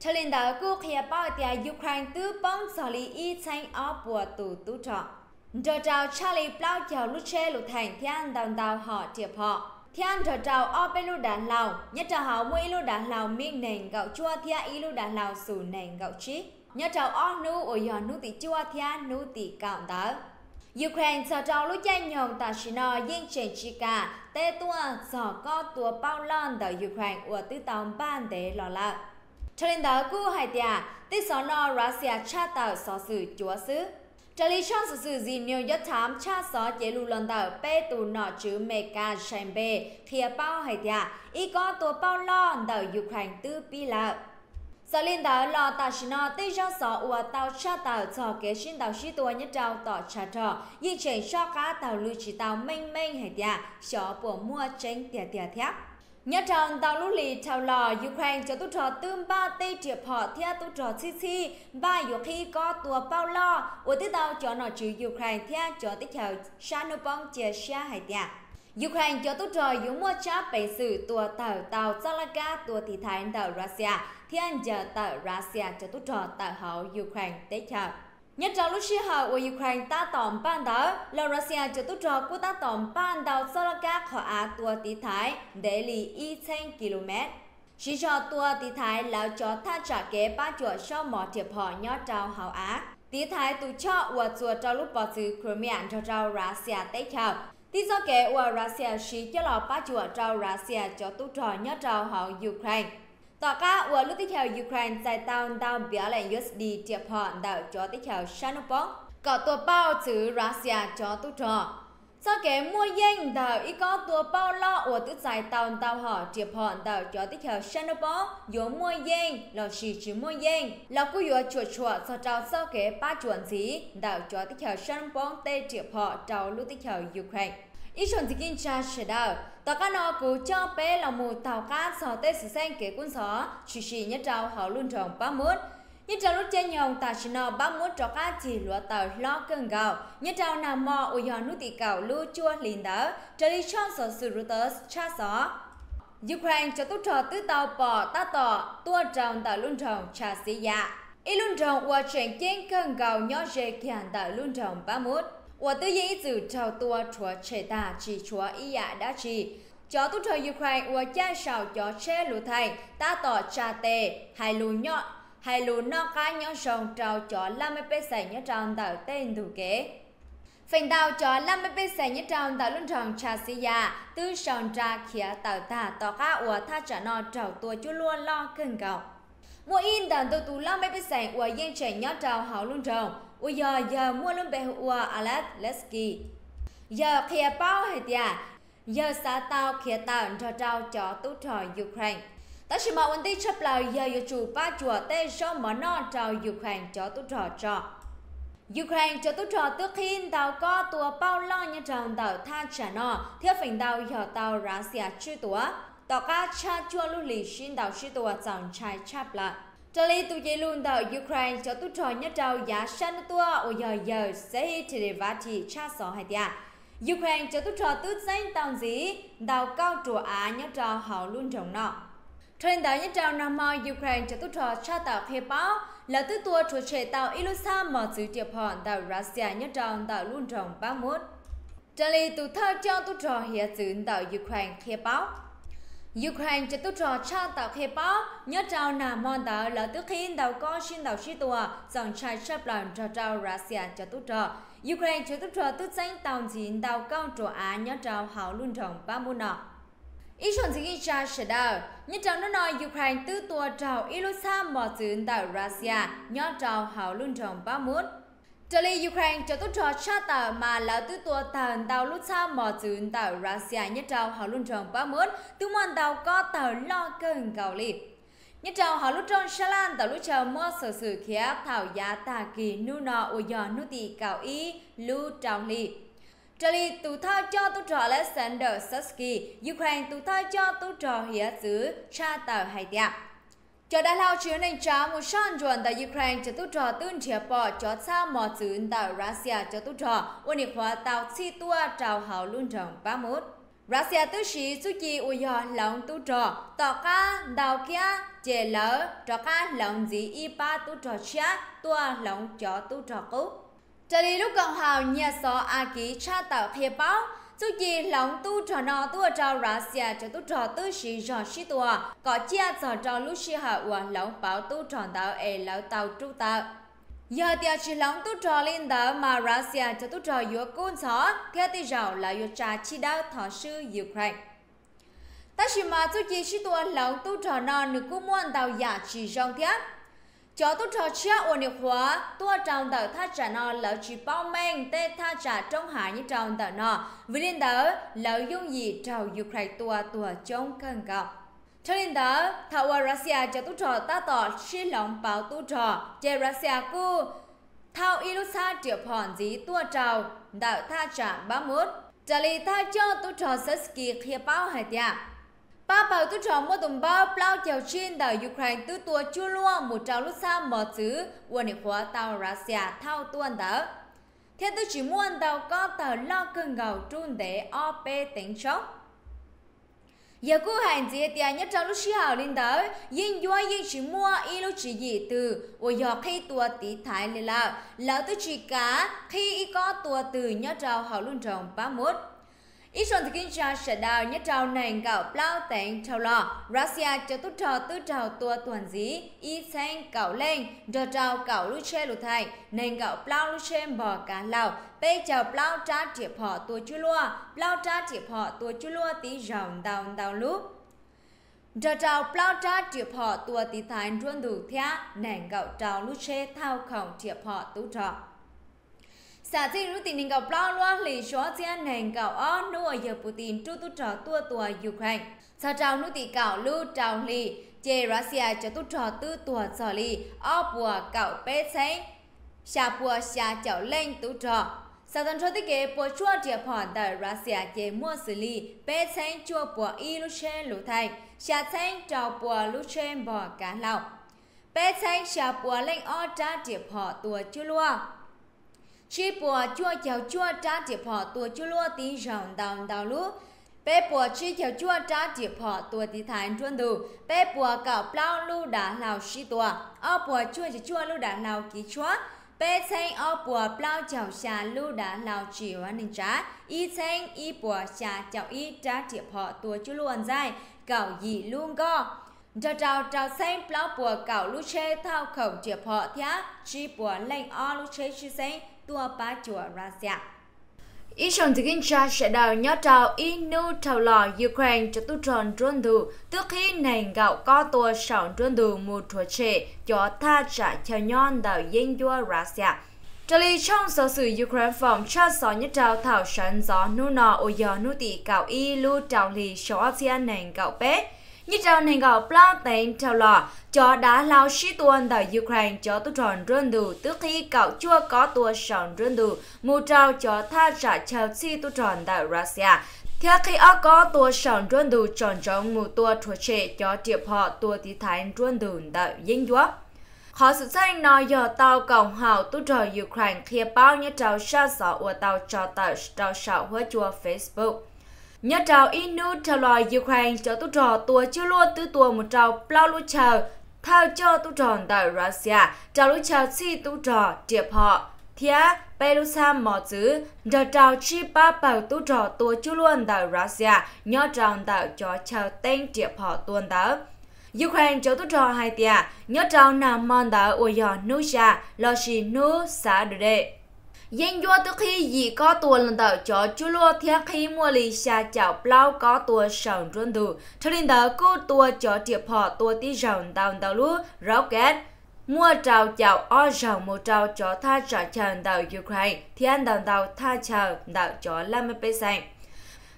Cho nên đào cô khía bao tia Ukraine tư bóng xò lì y chanh ở bùa tù tú trọ. Giờ trao Charlie Blau chào lúc chê lục thành thiên đào đào họ tiệp họ. Thiên trở trào ở bên lưu đàn lào, nhất trào hảo mùi lưu đàn lào miên nền gạo chua thia y lưu đàn lào sủ nền gạo chí. Nhất trào ở nu ở yò nu tì chua thia nu tì cạo đá. Ukraine trở trào lúc chanh nhồng tà xì nò yên chèn chì cả, tê tua giỏ co tua bao lon tờ Ukraine của tư tàu ban để lò lạ. Cho nên đó cú hai tia, tư sọ nọ Russia cha tàu sọ sự chúa sứ. Trở lý trong sự sự gì nếu nhất thám cha sọ chế lưu lần tàu bê tù nọ chứ mê ca xem bê, thìa bao hai tia, y có tua bao lon tờ Ukraine tư bi lạ giờ liên tàu lò tàu xin nó tây ra sọ ua tàu cha tàu cho kế xin tàu xí tua nhất tàu tỏ cha trò di chuyển cho cá tàu lưu chỉ tàu mênh mênh hay tia xó bộ mua tránh tia tia thép nhất trường tàu lũ lì tàu lò Ukraine cho tụi trò tương ba tây triệp họ theo tụi trò chi chi ba yếu khi có tùa bao lo ủa tí tàu cho nó chữ Ukraine theo cho tiếp theo Sanupong chia sẻ hải tia Ukraine cho tụi trò dùng mua cha bày sử tùa tàu tàu Zalaga tùa thị thái tàu Russia thiên giờ tại Russia cho tốt trò tại hậu Ukraine tế chợ. Nhất trong lúc xưa hậu của Ukraine ta tổng ban đó, là Russia cho tốt trò của ta tổng ban đầu sau là các họ á tua tí thái, để lì y chênh km. Chỉ cho tua tí thái là cho tha trả kế ba chuột cho mỏ thiệp họ nhỏ trong hậu á. Tí thái tù cho và chuột trong lúc bỏ xứ Crimea cho trao Russia tế chợ. Tí do kế và Russia chỉ cho lọ ba chuột trao Russia cho tốt trò nhỏ trong hậu Ukraine. Tòa ca ua lúc tiếp theo Ukraine tại tàu đào bia lại USD tiếp họ đảo cho tiếp theo Shanopong. Có tùa bao chữ Russia cho tu trò. Sau kế mua yên đảo ý có tùa bao lo ua tự tại tàu đào họ tiếp họ đảo cho tiếp theo Shanopong. Yếu mua yên, là xì chứ mua yên. là cú yếu chua chua sau cháu sau kế ba chuẩn gì đảo cho tiếp theo Shanopong tê tiếp họ trao lúc tiếp theo Ukraine ít chọn gì kinh cha sẽ đào tàu cá nó cứ cho bé là một tàu cá sò tê sử sang kế quân sò chỉ chỉ nhất trào họ luôn trồng ba mươi. nhất trào lúc trên nhồng ta chỉ nó ba mươi cho cá chỉ lúa tàu lo cơn gạo nhất trào nà mò ôi giòn nút tì cào lưu chua lìn đỡ trở đi chọn sò sử reuters cha sò Ukraine cho tốt trò tứ tàu bỏ ta tỏ tua trồng tàu luôn trồng cha sĩ dạ. Y luôn trồng qua chuyện chiến cơn gạo nhỏ dê kiàn tàu luôn trồng ba mươi. 我的意思超多 chúa chế ta chỉ chúa ý ạ đã chỉ cho tôi thời Ukraine và cha sào cho xe lũ thầy ta tỏ trà tề hai lũ nhỏ hai lũ nó cá nhỏ sòng trào cho làm mấy bê sẻ nhớ tròn tàu tên thủ kế phần tàu cho làm mấy bê sẻ nhớ tròn tàu luôn tròn trà xì sòng trà khía tàu ta tỏ cá ủa tha trả nó trào tua chú luôn lo cưng cầu mua in đàn tôi tù la mấy bên sảnh và yên trẻ nhát trào hảo luôn trào và giờ giờ mua luôn bè và alat leski giờ kia bao hết tia dạ. giờ xa tao kia tao cho trao cho tú trò ukraine ta chỉ mong anh đi chấp lại giờ giờ chủ ba chùa tê cho mà nó trao ukraine cho tú trò cho Ukraine cho tôi trò tức khi tàu có tua bao lo như tròn tàu tha trả nó theo phình tàu giờ tàu Russia chưa tua tàu cá cha chua lưu lì xin đảo sư tùa dòng chai chạp lạ. Trở lý tù dây luôn tàu Ukraine cho tù trò nhất đầu giá sân tùa ở giờ giờ sẽ hi thị đề vã thị cha sọ hai tìa. Ukraine cho tù trò tù danh tàu dí, tàu cao trùa Á nhất trò hậu luôn trọng nọ. Trên đó nhất trào Nam Mò Ukraine cho tù trò cha tàu khe báo là tù tùa chủ trẻ tàu Ilusa mở giữ tiệp hòn tàu Russia nhất trào tàu luôn trọng bác mút. Trở lý tù thơ cho tù trò hiệp dưỡng tàu Ukraine khe báo. Ukraine cho tức trò cha tạo khi bó, nhớ trao nà mòn tạo lỡ tức khi đầu con xin đầu sĩ tùa, dòng trai sắp lòng trò trao Russia cho tức trò. Ukraine cho tức trò tức danh tàu chín đầu cao trò Á nhớ trao hảo luân rộng ba môn nọ. Ý chuẩn dịch ra sẽ đào, nhớ trao nó nói Ukraine tư tùa trào Ilusa mò dưỡng tạo Russia nhớ trao hảo luân rộng ba môn. Trở Ukraine cho tốt trò cha tờ mà là tư tùa tàu lúc xa mò dưỡng tàu Russia nhất trao họ luôn tròn bá mướn, tư mòn tàu có tàu lo cơn gạo lì. Nhất trao họ lúc tròn xa tàu lúc trao mò sở sự khía thảo giá tà kỳ nu nọ ổ dò ý lưu trào lì. Trở lý tù thao cho tốt trò Alexander Sutsky, Ukraine tù thao cho tốt trò hiá giữ cha tàu hay tiạc cho đã lao chiến đánh trả một sân chuẩn tại Ukraine cho tôi trò tương chia bỏ cho xa mò chứng tại Russia cho tôi trò ôn nhiệt hóa tạo chi tua trào hào luôn trọng 31. Russia tư sĩ su chi u yo lòng tu trò tỏ ca đào kia chè lỡ trò ca lòng dĩ y ba tu trò chia tua lòng cho tu trò cũ. Trở đi lúc còn hào nhà so a ký cha tạo khía báo dù chỉ lòng tu trò nọ tu trò ra xia cho tu trò tư sĩ trò sĩ tua có chia trò trò lúc sĩ hạ ua lòng bảo tu trò đạo e lão tàu trụ tạo giờ thì chỉ lòng tu trò lên đó mà ra xia cho tu trò yếu côn chó theo thì giàu là yếu cha chi đạo thọ sư Ukraine ta chỉ mà chú chỉ sĩ tua lòng tu trò nọ nữ cũng muốn đào giả chỉ trong thiết cho tôi trò chia ổn hiệu hóa tua trong tờ tha trả nó lỡ chỉ bao men tê tha trả trong hải như trong tờ nó vì nên tớ lỡ dung gì trầu ukraine tua tua trong cân cầu cho nên tớ thảo ở russia cho tôi trò ta tỏ chi lòng bảo tôi trò chê russia cu thao ilusa triệu phòn gì tua trào đạo tha trả ba mốt trả lý tha cho tôi trò sơ ski khi bao hải tiệm Ba bảo tu trọng một đồng bao plau chèo trên đảo Ukraine tư tua chua lua một trào lúc xa mở chứ quân hệ khóa tàu Russia thao tuần đó. theo tôi chỉ muốn tàu có tàu lo cưng gạo trun để OP tính chốc. Giờ cô hàng gì thì nhất trong lúc xí hào lên đó, yên doa yên chỉ mua y lúc chỉ gì từ, và giờ khi tua tí thái lên là, lỡ tôi chỉ cả khi y có tua từ nhất trong hào luôn trong ba mốt ít Israel thì kinh ra sẽ đào nhất trào này gạo plau tẹn trào lò. Russia cho tốt trò tư trào tua tuần gì Y sang gạo lên. Đờ trào gạo lưu che lù thầy. Nền gạo plau lưu che bò cá lào. Bê chào plau trá triệp họ tua chú lua. Plau trá triệp họ tua chú lua tí rộng đào đào lú. Đờ trào plau trá triệp họ tua tí thái ruôn đủ thea. Nền gạo trào lưu che thao khổng triệp họ tú trọ sa chi ru tin ning gao bla loa li shua jian nang gao ở nu a putin tu tu trò tua tua ukraine sa trao nu ti gao lu trao li che russia cho tu trò tư tua trò li ở bua gao pe sai xa bua xa chảo lên tu trò sau tan cho ti ke po chua ti phon da russia ye mua xử lý pe sai chua bua i lu chen lu thai xa sai trao bua lu chen bo cả lao pe sai xa bua lên o ta ti phò tua chua luôn chỉ bỏ chua chào chua trả chỉ họ tua chua lúa tí rồng đồng đào lúa bé bỏ chỉ chào chua trả chỉ họ tua tí thành chuan đồ bé bỏ cào plau lúa đã lào xí tua ao bỏ chua chỉ chua lúa đã lào kí chua bé xanh ao bỏ plau chào xà lúa đã lào chỉ hoàn ninh trả y xanh y bỏ xà chào y trả chỉ họ tua chua luồn dài cào dị luôn go cho trào trào xanh plau bùa cào lúa chê thao khẩu chỉ họ thia chỉ bỏ lệnh ao lúa chê chư xanh tua ba chùa ra dạ. Ý xong thì kinh tra sẽ đào nhớ trào ý nữ trào lò Ukraine cho tu tròn truân thù tức khi nền gạo có tua sỏng truân thù một trò trẻ cho tha trả theo nhon đào yên dua ra dạ. Trở lý trong sở sử Ukraine phòng cho sở nhất trào thảo sẵn gió nụ nọ ô giờ nụ tỷ gạo y lưu trào lì sở thiên nền gạo bếp như trong nền gạo plau tên theo lọ cho đá lao sĩ tuần tại Ukraine cho tu tròn rơn đủ tức khi cậu chưa có tua sòn rơn đủ mù trao cho tha trả Chelsea tu tròn tại Russia theo khi ở có tua sòn rơn đủ tròn trong mù tua thua trẻ cho tiệp họ tua tí thái rơn đủ tại Dinh Duốc họ sự tranh nói giờ tàu cộng hào tu trò Ukraine khi bao nhiêu trào xa sọ của tàu cho tại trào sọ hứa chua Facebook nhớ trào inu trào loài Ukraine cho tu trò tua chưa lua tư tua một trào plau lu chờ thao cho tu tròn tại Russia trào lu chờ si tu trò triệp họ thia pelusa mỏ chữ giờ trào chi ba bảo tu trò tua chưa luôn tại Russia nhớ trào tại cho chờ tên triệp họ tuần tới Ukraine cho tu trò hai tia nhớ trào nam mòn tại ôi giò nu xa lo xì nu xa đu đệ Dân dua từ khi gì có tua lần đầu cho chú lua theo khi mua lì xa chảo plau có tua sầu run đủ. Cho nên đầu cô tua cho tiệp họ tua tí rằng đào đào lúa rau két. Mua trào chảo o rằng mua trào cho tha trả chàng đào Ukraine thì anh đào đào tha chào đào cho làm bê sành.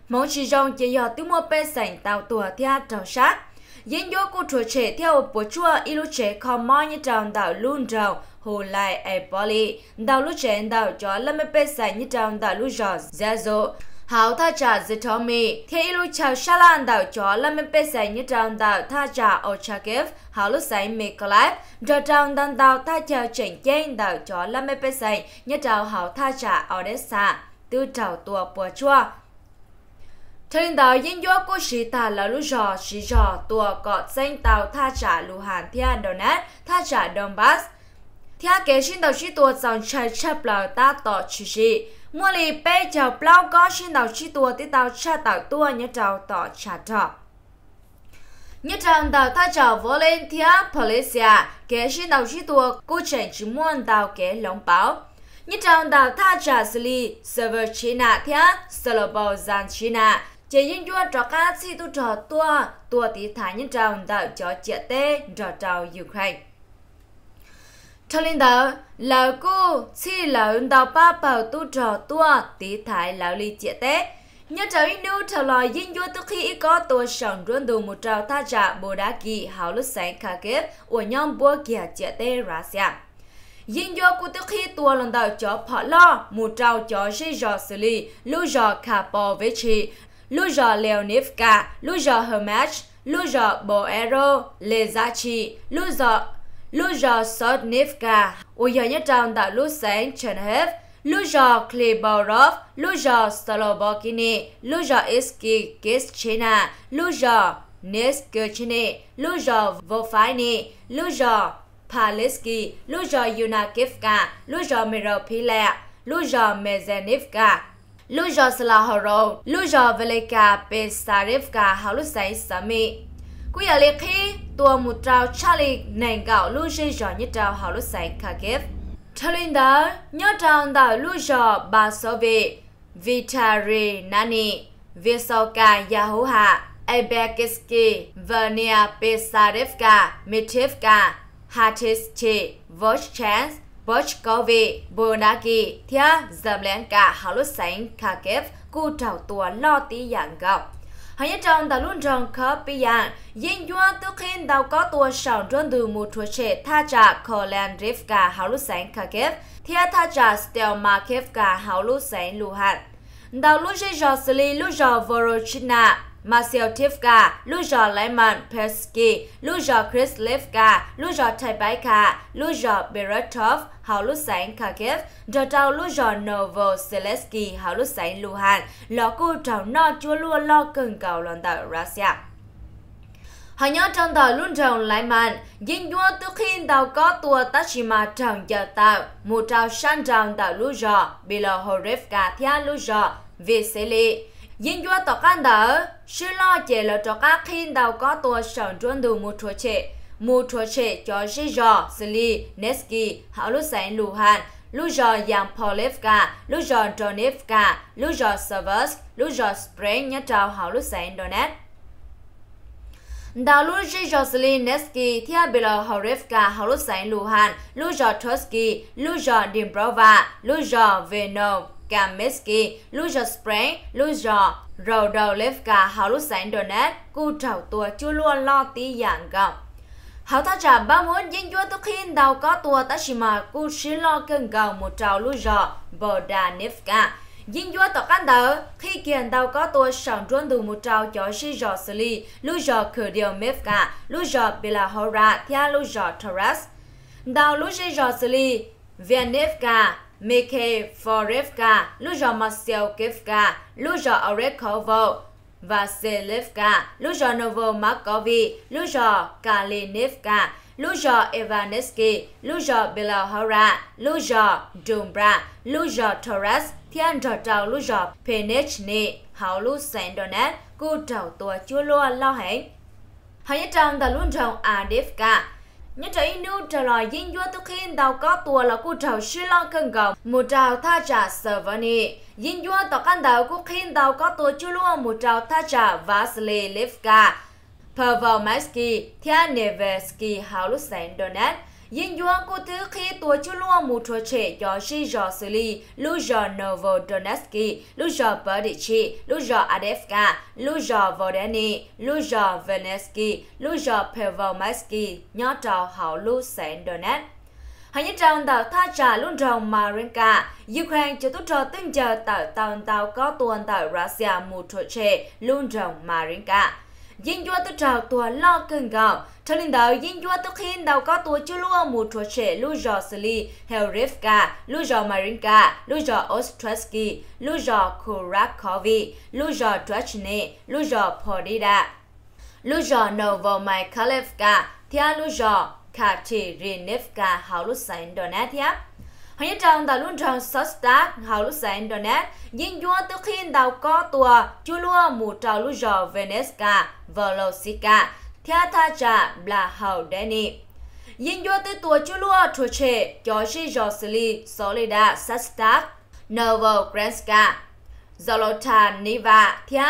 Mỗi chỉ rồng chỉ do tiêu mua bê sành đào tua theo trào sát. Dân dua cô chùa trẻ theo bộ chua ilu trẻ không mong như trào đào luôn rồng hồ lại e poly đào lúc chén đào cho lâm mê bê sai như trong đào lúc giò giá dụ hảo tha trả dự thọ mì thế ilu chào xa lan đào cho lâm mê bê sai như trong đào tha trả ô cha kếp hảo lúc sai mì có láp rồi trong đàn đào tha chào chảnh chênh đào cho lâm mê bê sai như trong hảo tha trả Odessa tư trào tùa bùa chua Trên đảo yên dõi của sĩ tà là lũ rò, sĩ rò, tùa cọt xanh tàu tha trả lù hàn thiên donat, tha trả Donbass theo kế sinh đầu chi tua dòng chơi chấp lờ ta tỏ chỉ gì mua lì bê chờ bao có sinh đầu chi tua tí tàu cha tàu tua nhớ tàu tỏ cha tỏ nhớ rằng tàu ta chờ vô lên theo policia kế sinh đầu chi tua cố chỉnh chỉ muốn tàu kế lòng báo nhớ rằng tàu ta chờ xử lý server china theo server bao china chỉ yên chua trò cá si tu trò tua tua tí thái nhớ rằng tàu cho chia tê trò trò ukraine cho nên đó là cô chỉ là ứng đạo ba bảo tu trò tua tí thái lão lý chia tế nhớ cháu in nu trả lời dinh vua tức khi có tua sòng run đủ một trào ta trả bồ đá kỳ hào lúc sáng khả kiếp của nhóm bua kia chia tế ra xa dinh vua của tức khi tua lần đầu cho phỏ lo một trào cho dây dò xử lý lưu dò khả bò với chị lưu dò leonivka lưu dò hermes lưu dò boero lezachi lưu dò lúc giờ sốt nivka ôi giờ nhất trong tại lúc sáng chen hết lúc giờ kliborov lúc giờ stolobokini lúc giờ iski kischina lúc giờ neskirchini lúc giờ vofaini lúc giờ paliski lúc giờ yunakivka lúc giờ miropile lúc giờ mezenivka lúc giờ slahoro lúc giờ velika pesarivka hau lúc sáng sami cú ở liệt khi tua một trào Charlie nền gạo lưu dây giỏ như trào hào lúc sáng khả kiếp. Charlie đó nhớ trào đảo lưu giỏ bà số vị Vitari Nani, Viesoka Yahuha, Ebekiski, Vernia Pesarevka, Mitevka, Hatischi, Voschans, Vochkovi, Bonaki, Thia Zemlenka Halusang Kakev, Ku Trào Tùa Lo Tí Dạng Gọc họ nhất trong tàu luôn trong khó bị dạng yên dua tu khin tàu có tua sáng trôn từ một thuộc trẻ tha trả khổ lan rifka hảo lúc sáng khả kếp thia tha trả stel ma kếp cả hảo lúc sáng lù hạn tàu lúc dây dò xử lý lúc dò vorochina Marcel Tivka, Lujo Lemon Persky, Lujo Krislivka, Lujo Taibaika, Lujo Beretov, Hào Lúc Sáng Kharkiv, Đồ Tàu Lujo Novoselsky, Hào Lúc Sáng Luhan, Lò Cú Trào No Chúa Lua Lo Cường Cầu Loan Tàu Russia. Họ nhớ trong tàu luôn rồng lại mạnh, dính dua tức khi tàu có tua Tashima tròn chờ tàu, mù trào sang tròn tàu lưu rò, bị lò hồ rếp cả thia lưu rò, vì sẽ lì. Yên dua tỏ can đỡ, sư lo chế là cho các khi đầu có tua sẵn chuẩn đủ một chỗ chế, một chỗ chế cho sư dò, sư neski, hảo lúc sáng lù hàn, lù dò yang polivka, lù dò donivka, lù dò servers, lù dò spring nhá trào hảo lúc sáng donet. Đào lưu Jay Jocelyn Nesky, Thea Bila Horevka, Halusai Luhan, Lujo Trotsky, Lujo Dimbrova, Lujo Venov. Kameski, Lujo Spray, Lujo, Rodolivka, Halusain Donet, Cu Trầu Tua, Chu luôn Lo Ti Dạng gặp. Hảo ta trả ba muốn dân chúa tức khi đào có tua ta chỉ mà cu sĩ lo cần gặp một trào Lujo, Bodanivka. Dân chúa tỏ cán đỡ, khi kiện đào có tua sẵn trốn đủ một trào cho sĩ rõ xử lý, Lujo cử điều Mivka, Lujo Bilahora, Thia Lujo Torres. Đào Lujo xử lý, Vienivka, Mikhail Forevka, Luzor Marcelkivka, Luzor Orekhovo và Selevka, Luzor Novomakovi, Luzor Kalinivka, Luzor Ivaneski, Luzor Belahora, Luzor Dumbra, Luzor Torres, Thiên Trò Trào Luzor Penechni, Hảo Lusen Donet, Cú Trào Tùa Chua Lua Lo Hẹn. Hãy nhớ trong ta luôn trong ADFK, nhớ trở in nu trở lại dinh dua tu khin tàu có tua là cu trầu Sri Lanka gồng một trầu tha trả sở vấn đi dinh dua tàu căn tàu cu khin tàu có tua chu luôn một trầu tha trả Vasily Levka Pavel Maski Thea Nevesky Hau lúc sáng Donetsk Yên doan cô thứ khi tuổi chú luôn một trò trẻ cho si rõ xử lý, lưu rõ Novodonetsky, lưu rõ Berdichi, lưu rõ Adevka, lưu rõ Vodeni, lưu rõ Venetsky, lưu rõ Pervomatsky, nhỏ trò hậu lưu sẻn Donetsk. Hãy nhớ rằng tàu tha trả luôn rồng Marinka, Ukraine cho tốt trò tương chờ tàu tàu tàu có tuần tàu Russia một trò trẻ luôn rồng Marinka dân chúa tôi trào tua lo cưng gạo cho linh đạo dân chúa tôi khi đầu có tua chưa luôn một trò trẻ lưu giò xử lý heo rivka lưu giò marinka lưu giò ostrowski lưu giò kurakovi lưu giò drachne lưu giò podida lưu giò novomaikalevka thia lưu giò katerinivka hào lúc sánh đồ nát thiếp hãy nhất trong tàu luôn trong sostak hào lúc giải internet nhưng dua từ khi tàu có tua chua lua mù trào lúc giờ veneska velocica theata trà là hào denny nhưng dua từ tua chua lua chua chê cho chi giờ sili solida sostak novogrenska zolota niva thia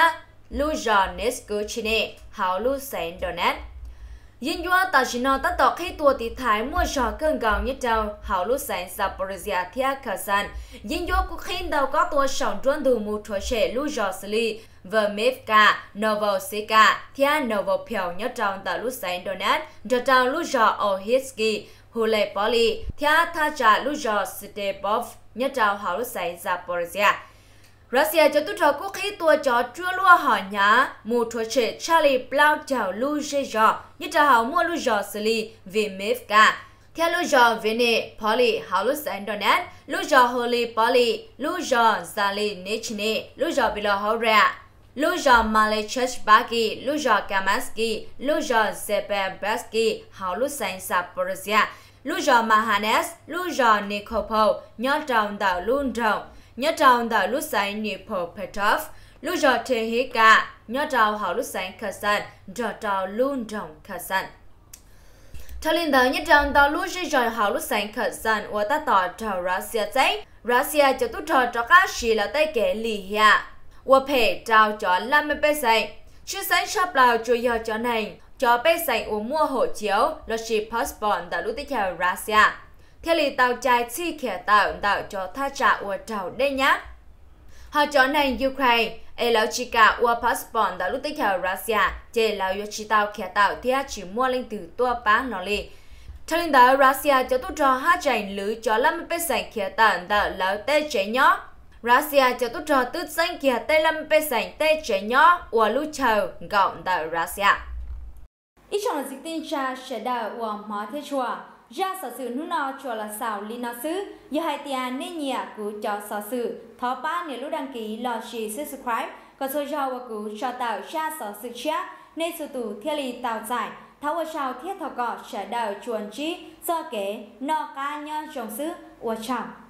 lujonescuchine hào lúc giải internet Yin Yua ta chỉ nói tất tọt khi tua tỷ thái mua trò cơn gạo như đầu hảo lúc sáng Zaporizhia thia khả sản. Yin Yua cũng khi đầu có tua sòng truân đủ mù trò trẻ lưu trò xử lý và Mevka, Novosika, thia Novopiao nhất đầu tại lúc sáng Donat, trò trao lưu trò Ohitski, Hule Poli, thia tha trả lưu trò Stepov nhất đầu hảo lúc sáng Zaporizhia. Russia cho tu trò quốc khí tua cho chưa lua họ nhá, mù thua trẻ Charlie Blau chào lưu dê dọ, như trò hảo mua lưu dọ xử lý vì mếp cả. Theo lưu dọ về nệ, Polly hảo lưu sản đồn át, lưu dọ hồ lì Polly, lưu dọ giả lì nế chì nệ, lưu dọ bị lò hậu rạ. Lưu dọ Malay Church Baki, lưu dọ Kamaski, lưu dọ Zeper Baski, hảo lưu sản sạp Borussia, lưu dọ Mahanes, lưu dọ Nicopol, nhỏ trọng tạo luôn trọng nhớ trong đã lúc sáng nì phở Petrov, lúc giờ thế hí cả, nhớ trong họ lúc sáng khả sản, giờ trào luôn rộng khả sản. Thảo linh đó nhớ trong đã lúc dây rồi họ lúc sáng khả sản, và ta tỏ cho Russia cháy, Russia cho tốt trò cho các sĩ là tay kẻ lì hạ, và phê trào cho làm mê bê sáng. Chứ sáng sắp lào cho giờ cho này, cho bê sáng ủ mua hộ chiếu, là sĩ passport đã lúc tích theo Russia theo lì tàu trái chi kẻ tạo tạo cho tha trả ua trào đây nhá. Họ chó này Ukraine, e lão chỉ cả ua passport đã lúc tích theo Russia, chê lão yếu chỉ tạo kẻ tạo thì chỉ mua lên từ tua bán nó lì. Cho nên đó Russia cho tốt trò hát chạy lưới cho lâm bế sảnh kẻ tạo tạo lão tê chế nhó. Russia cho tốt trò tư danh kia tê lâm bê sảnh tê chế nhỏ ua lưu chờ gọng đạo Russia. Ít chọn dịch tin cha sẽ đạo ua hóa thế chùa ra sở sự nu nó cho là sao li nó xứ giờ hai tia nên nhà cứ cho sở sự thọ ba nếu lúc đăng ký lo chỉ subscribe có số cho và cứ cho tạo ra sở sự chia nên sư tủ thiên lý tạo giải tháo và sao thiết thọ cọ sẽ đào chuồn chi do kế nó ca nhân trong xứ và chào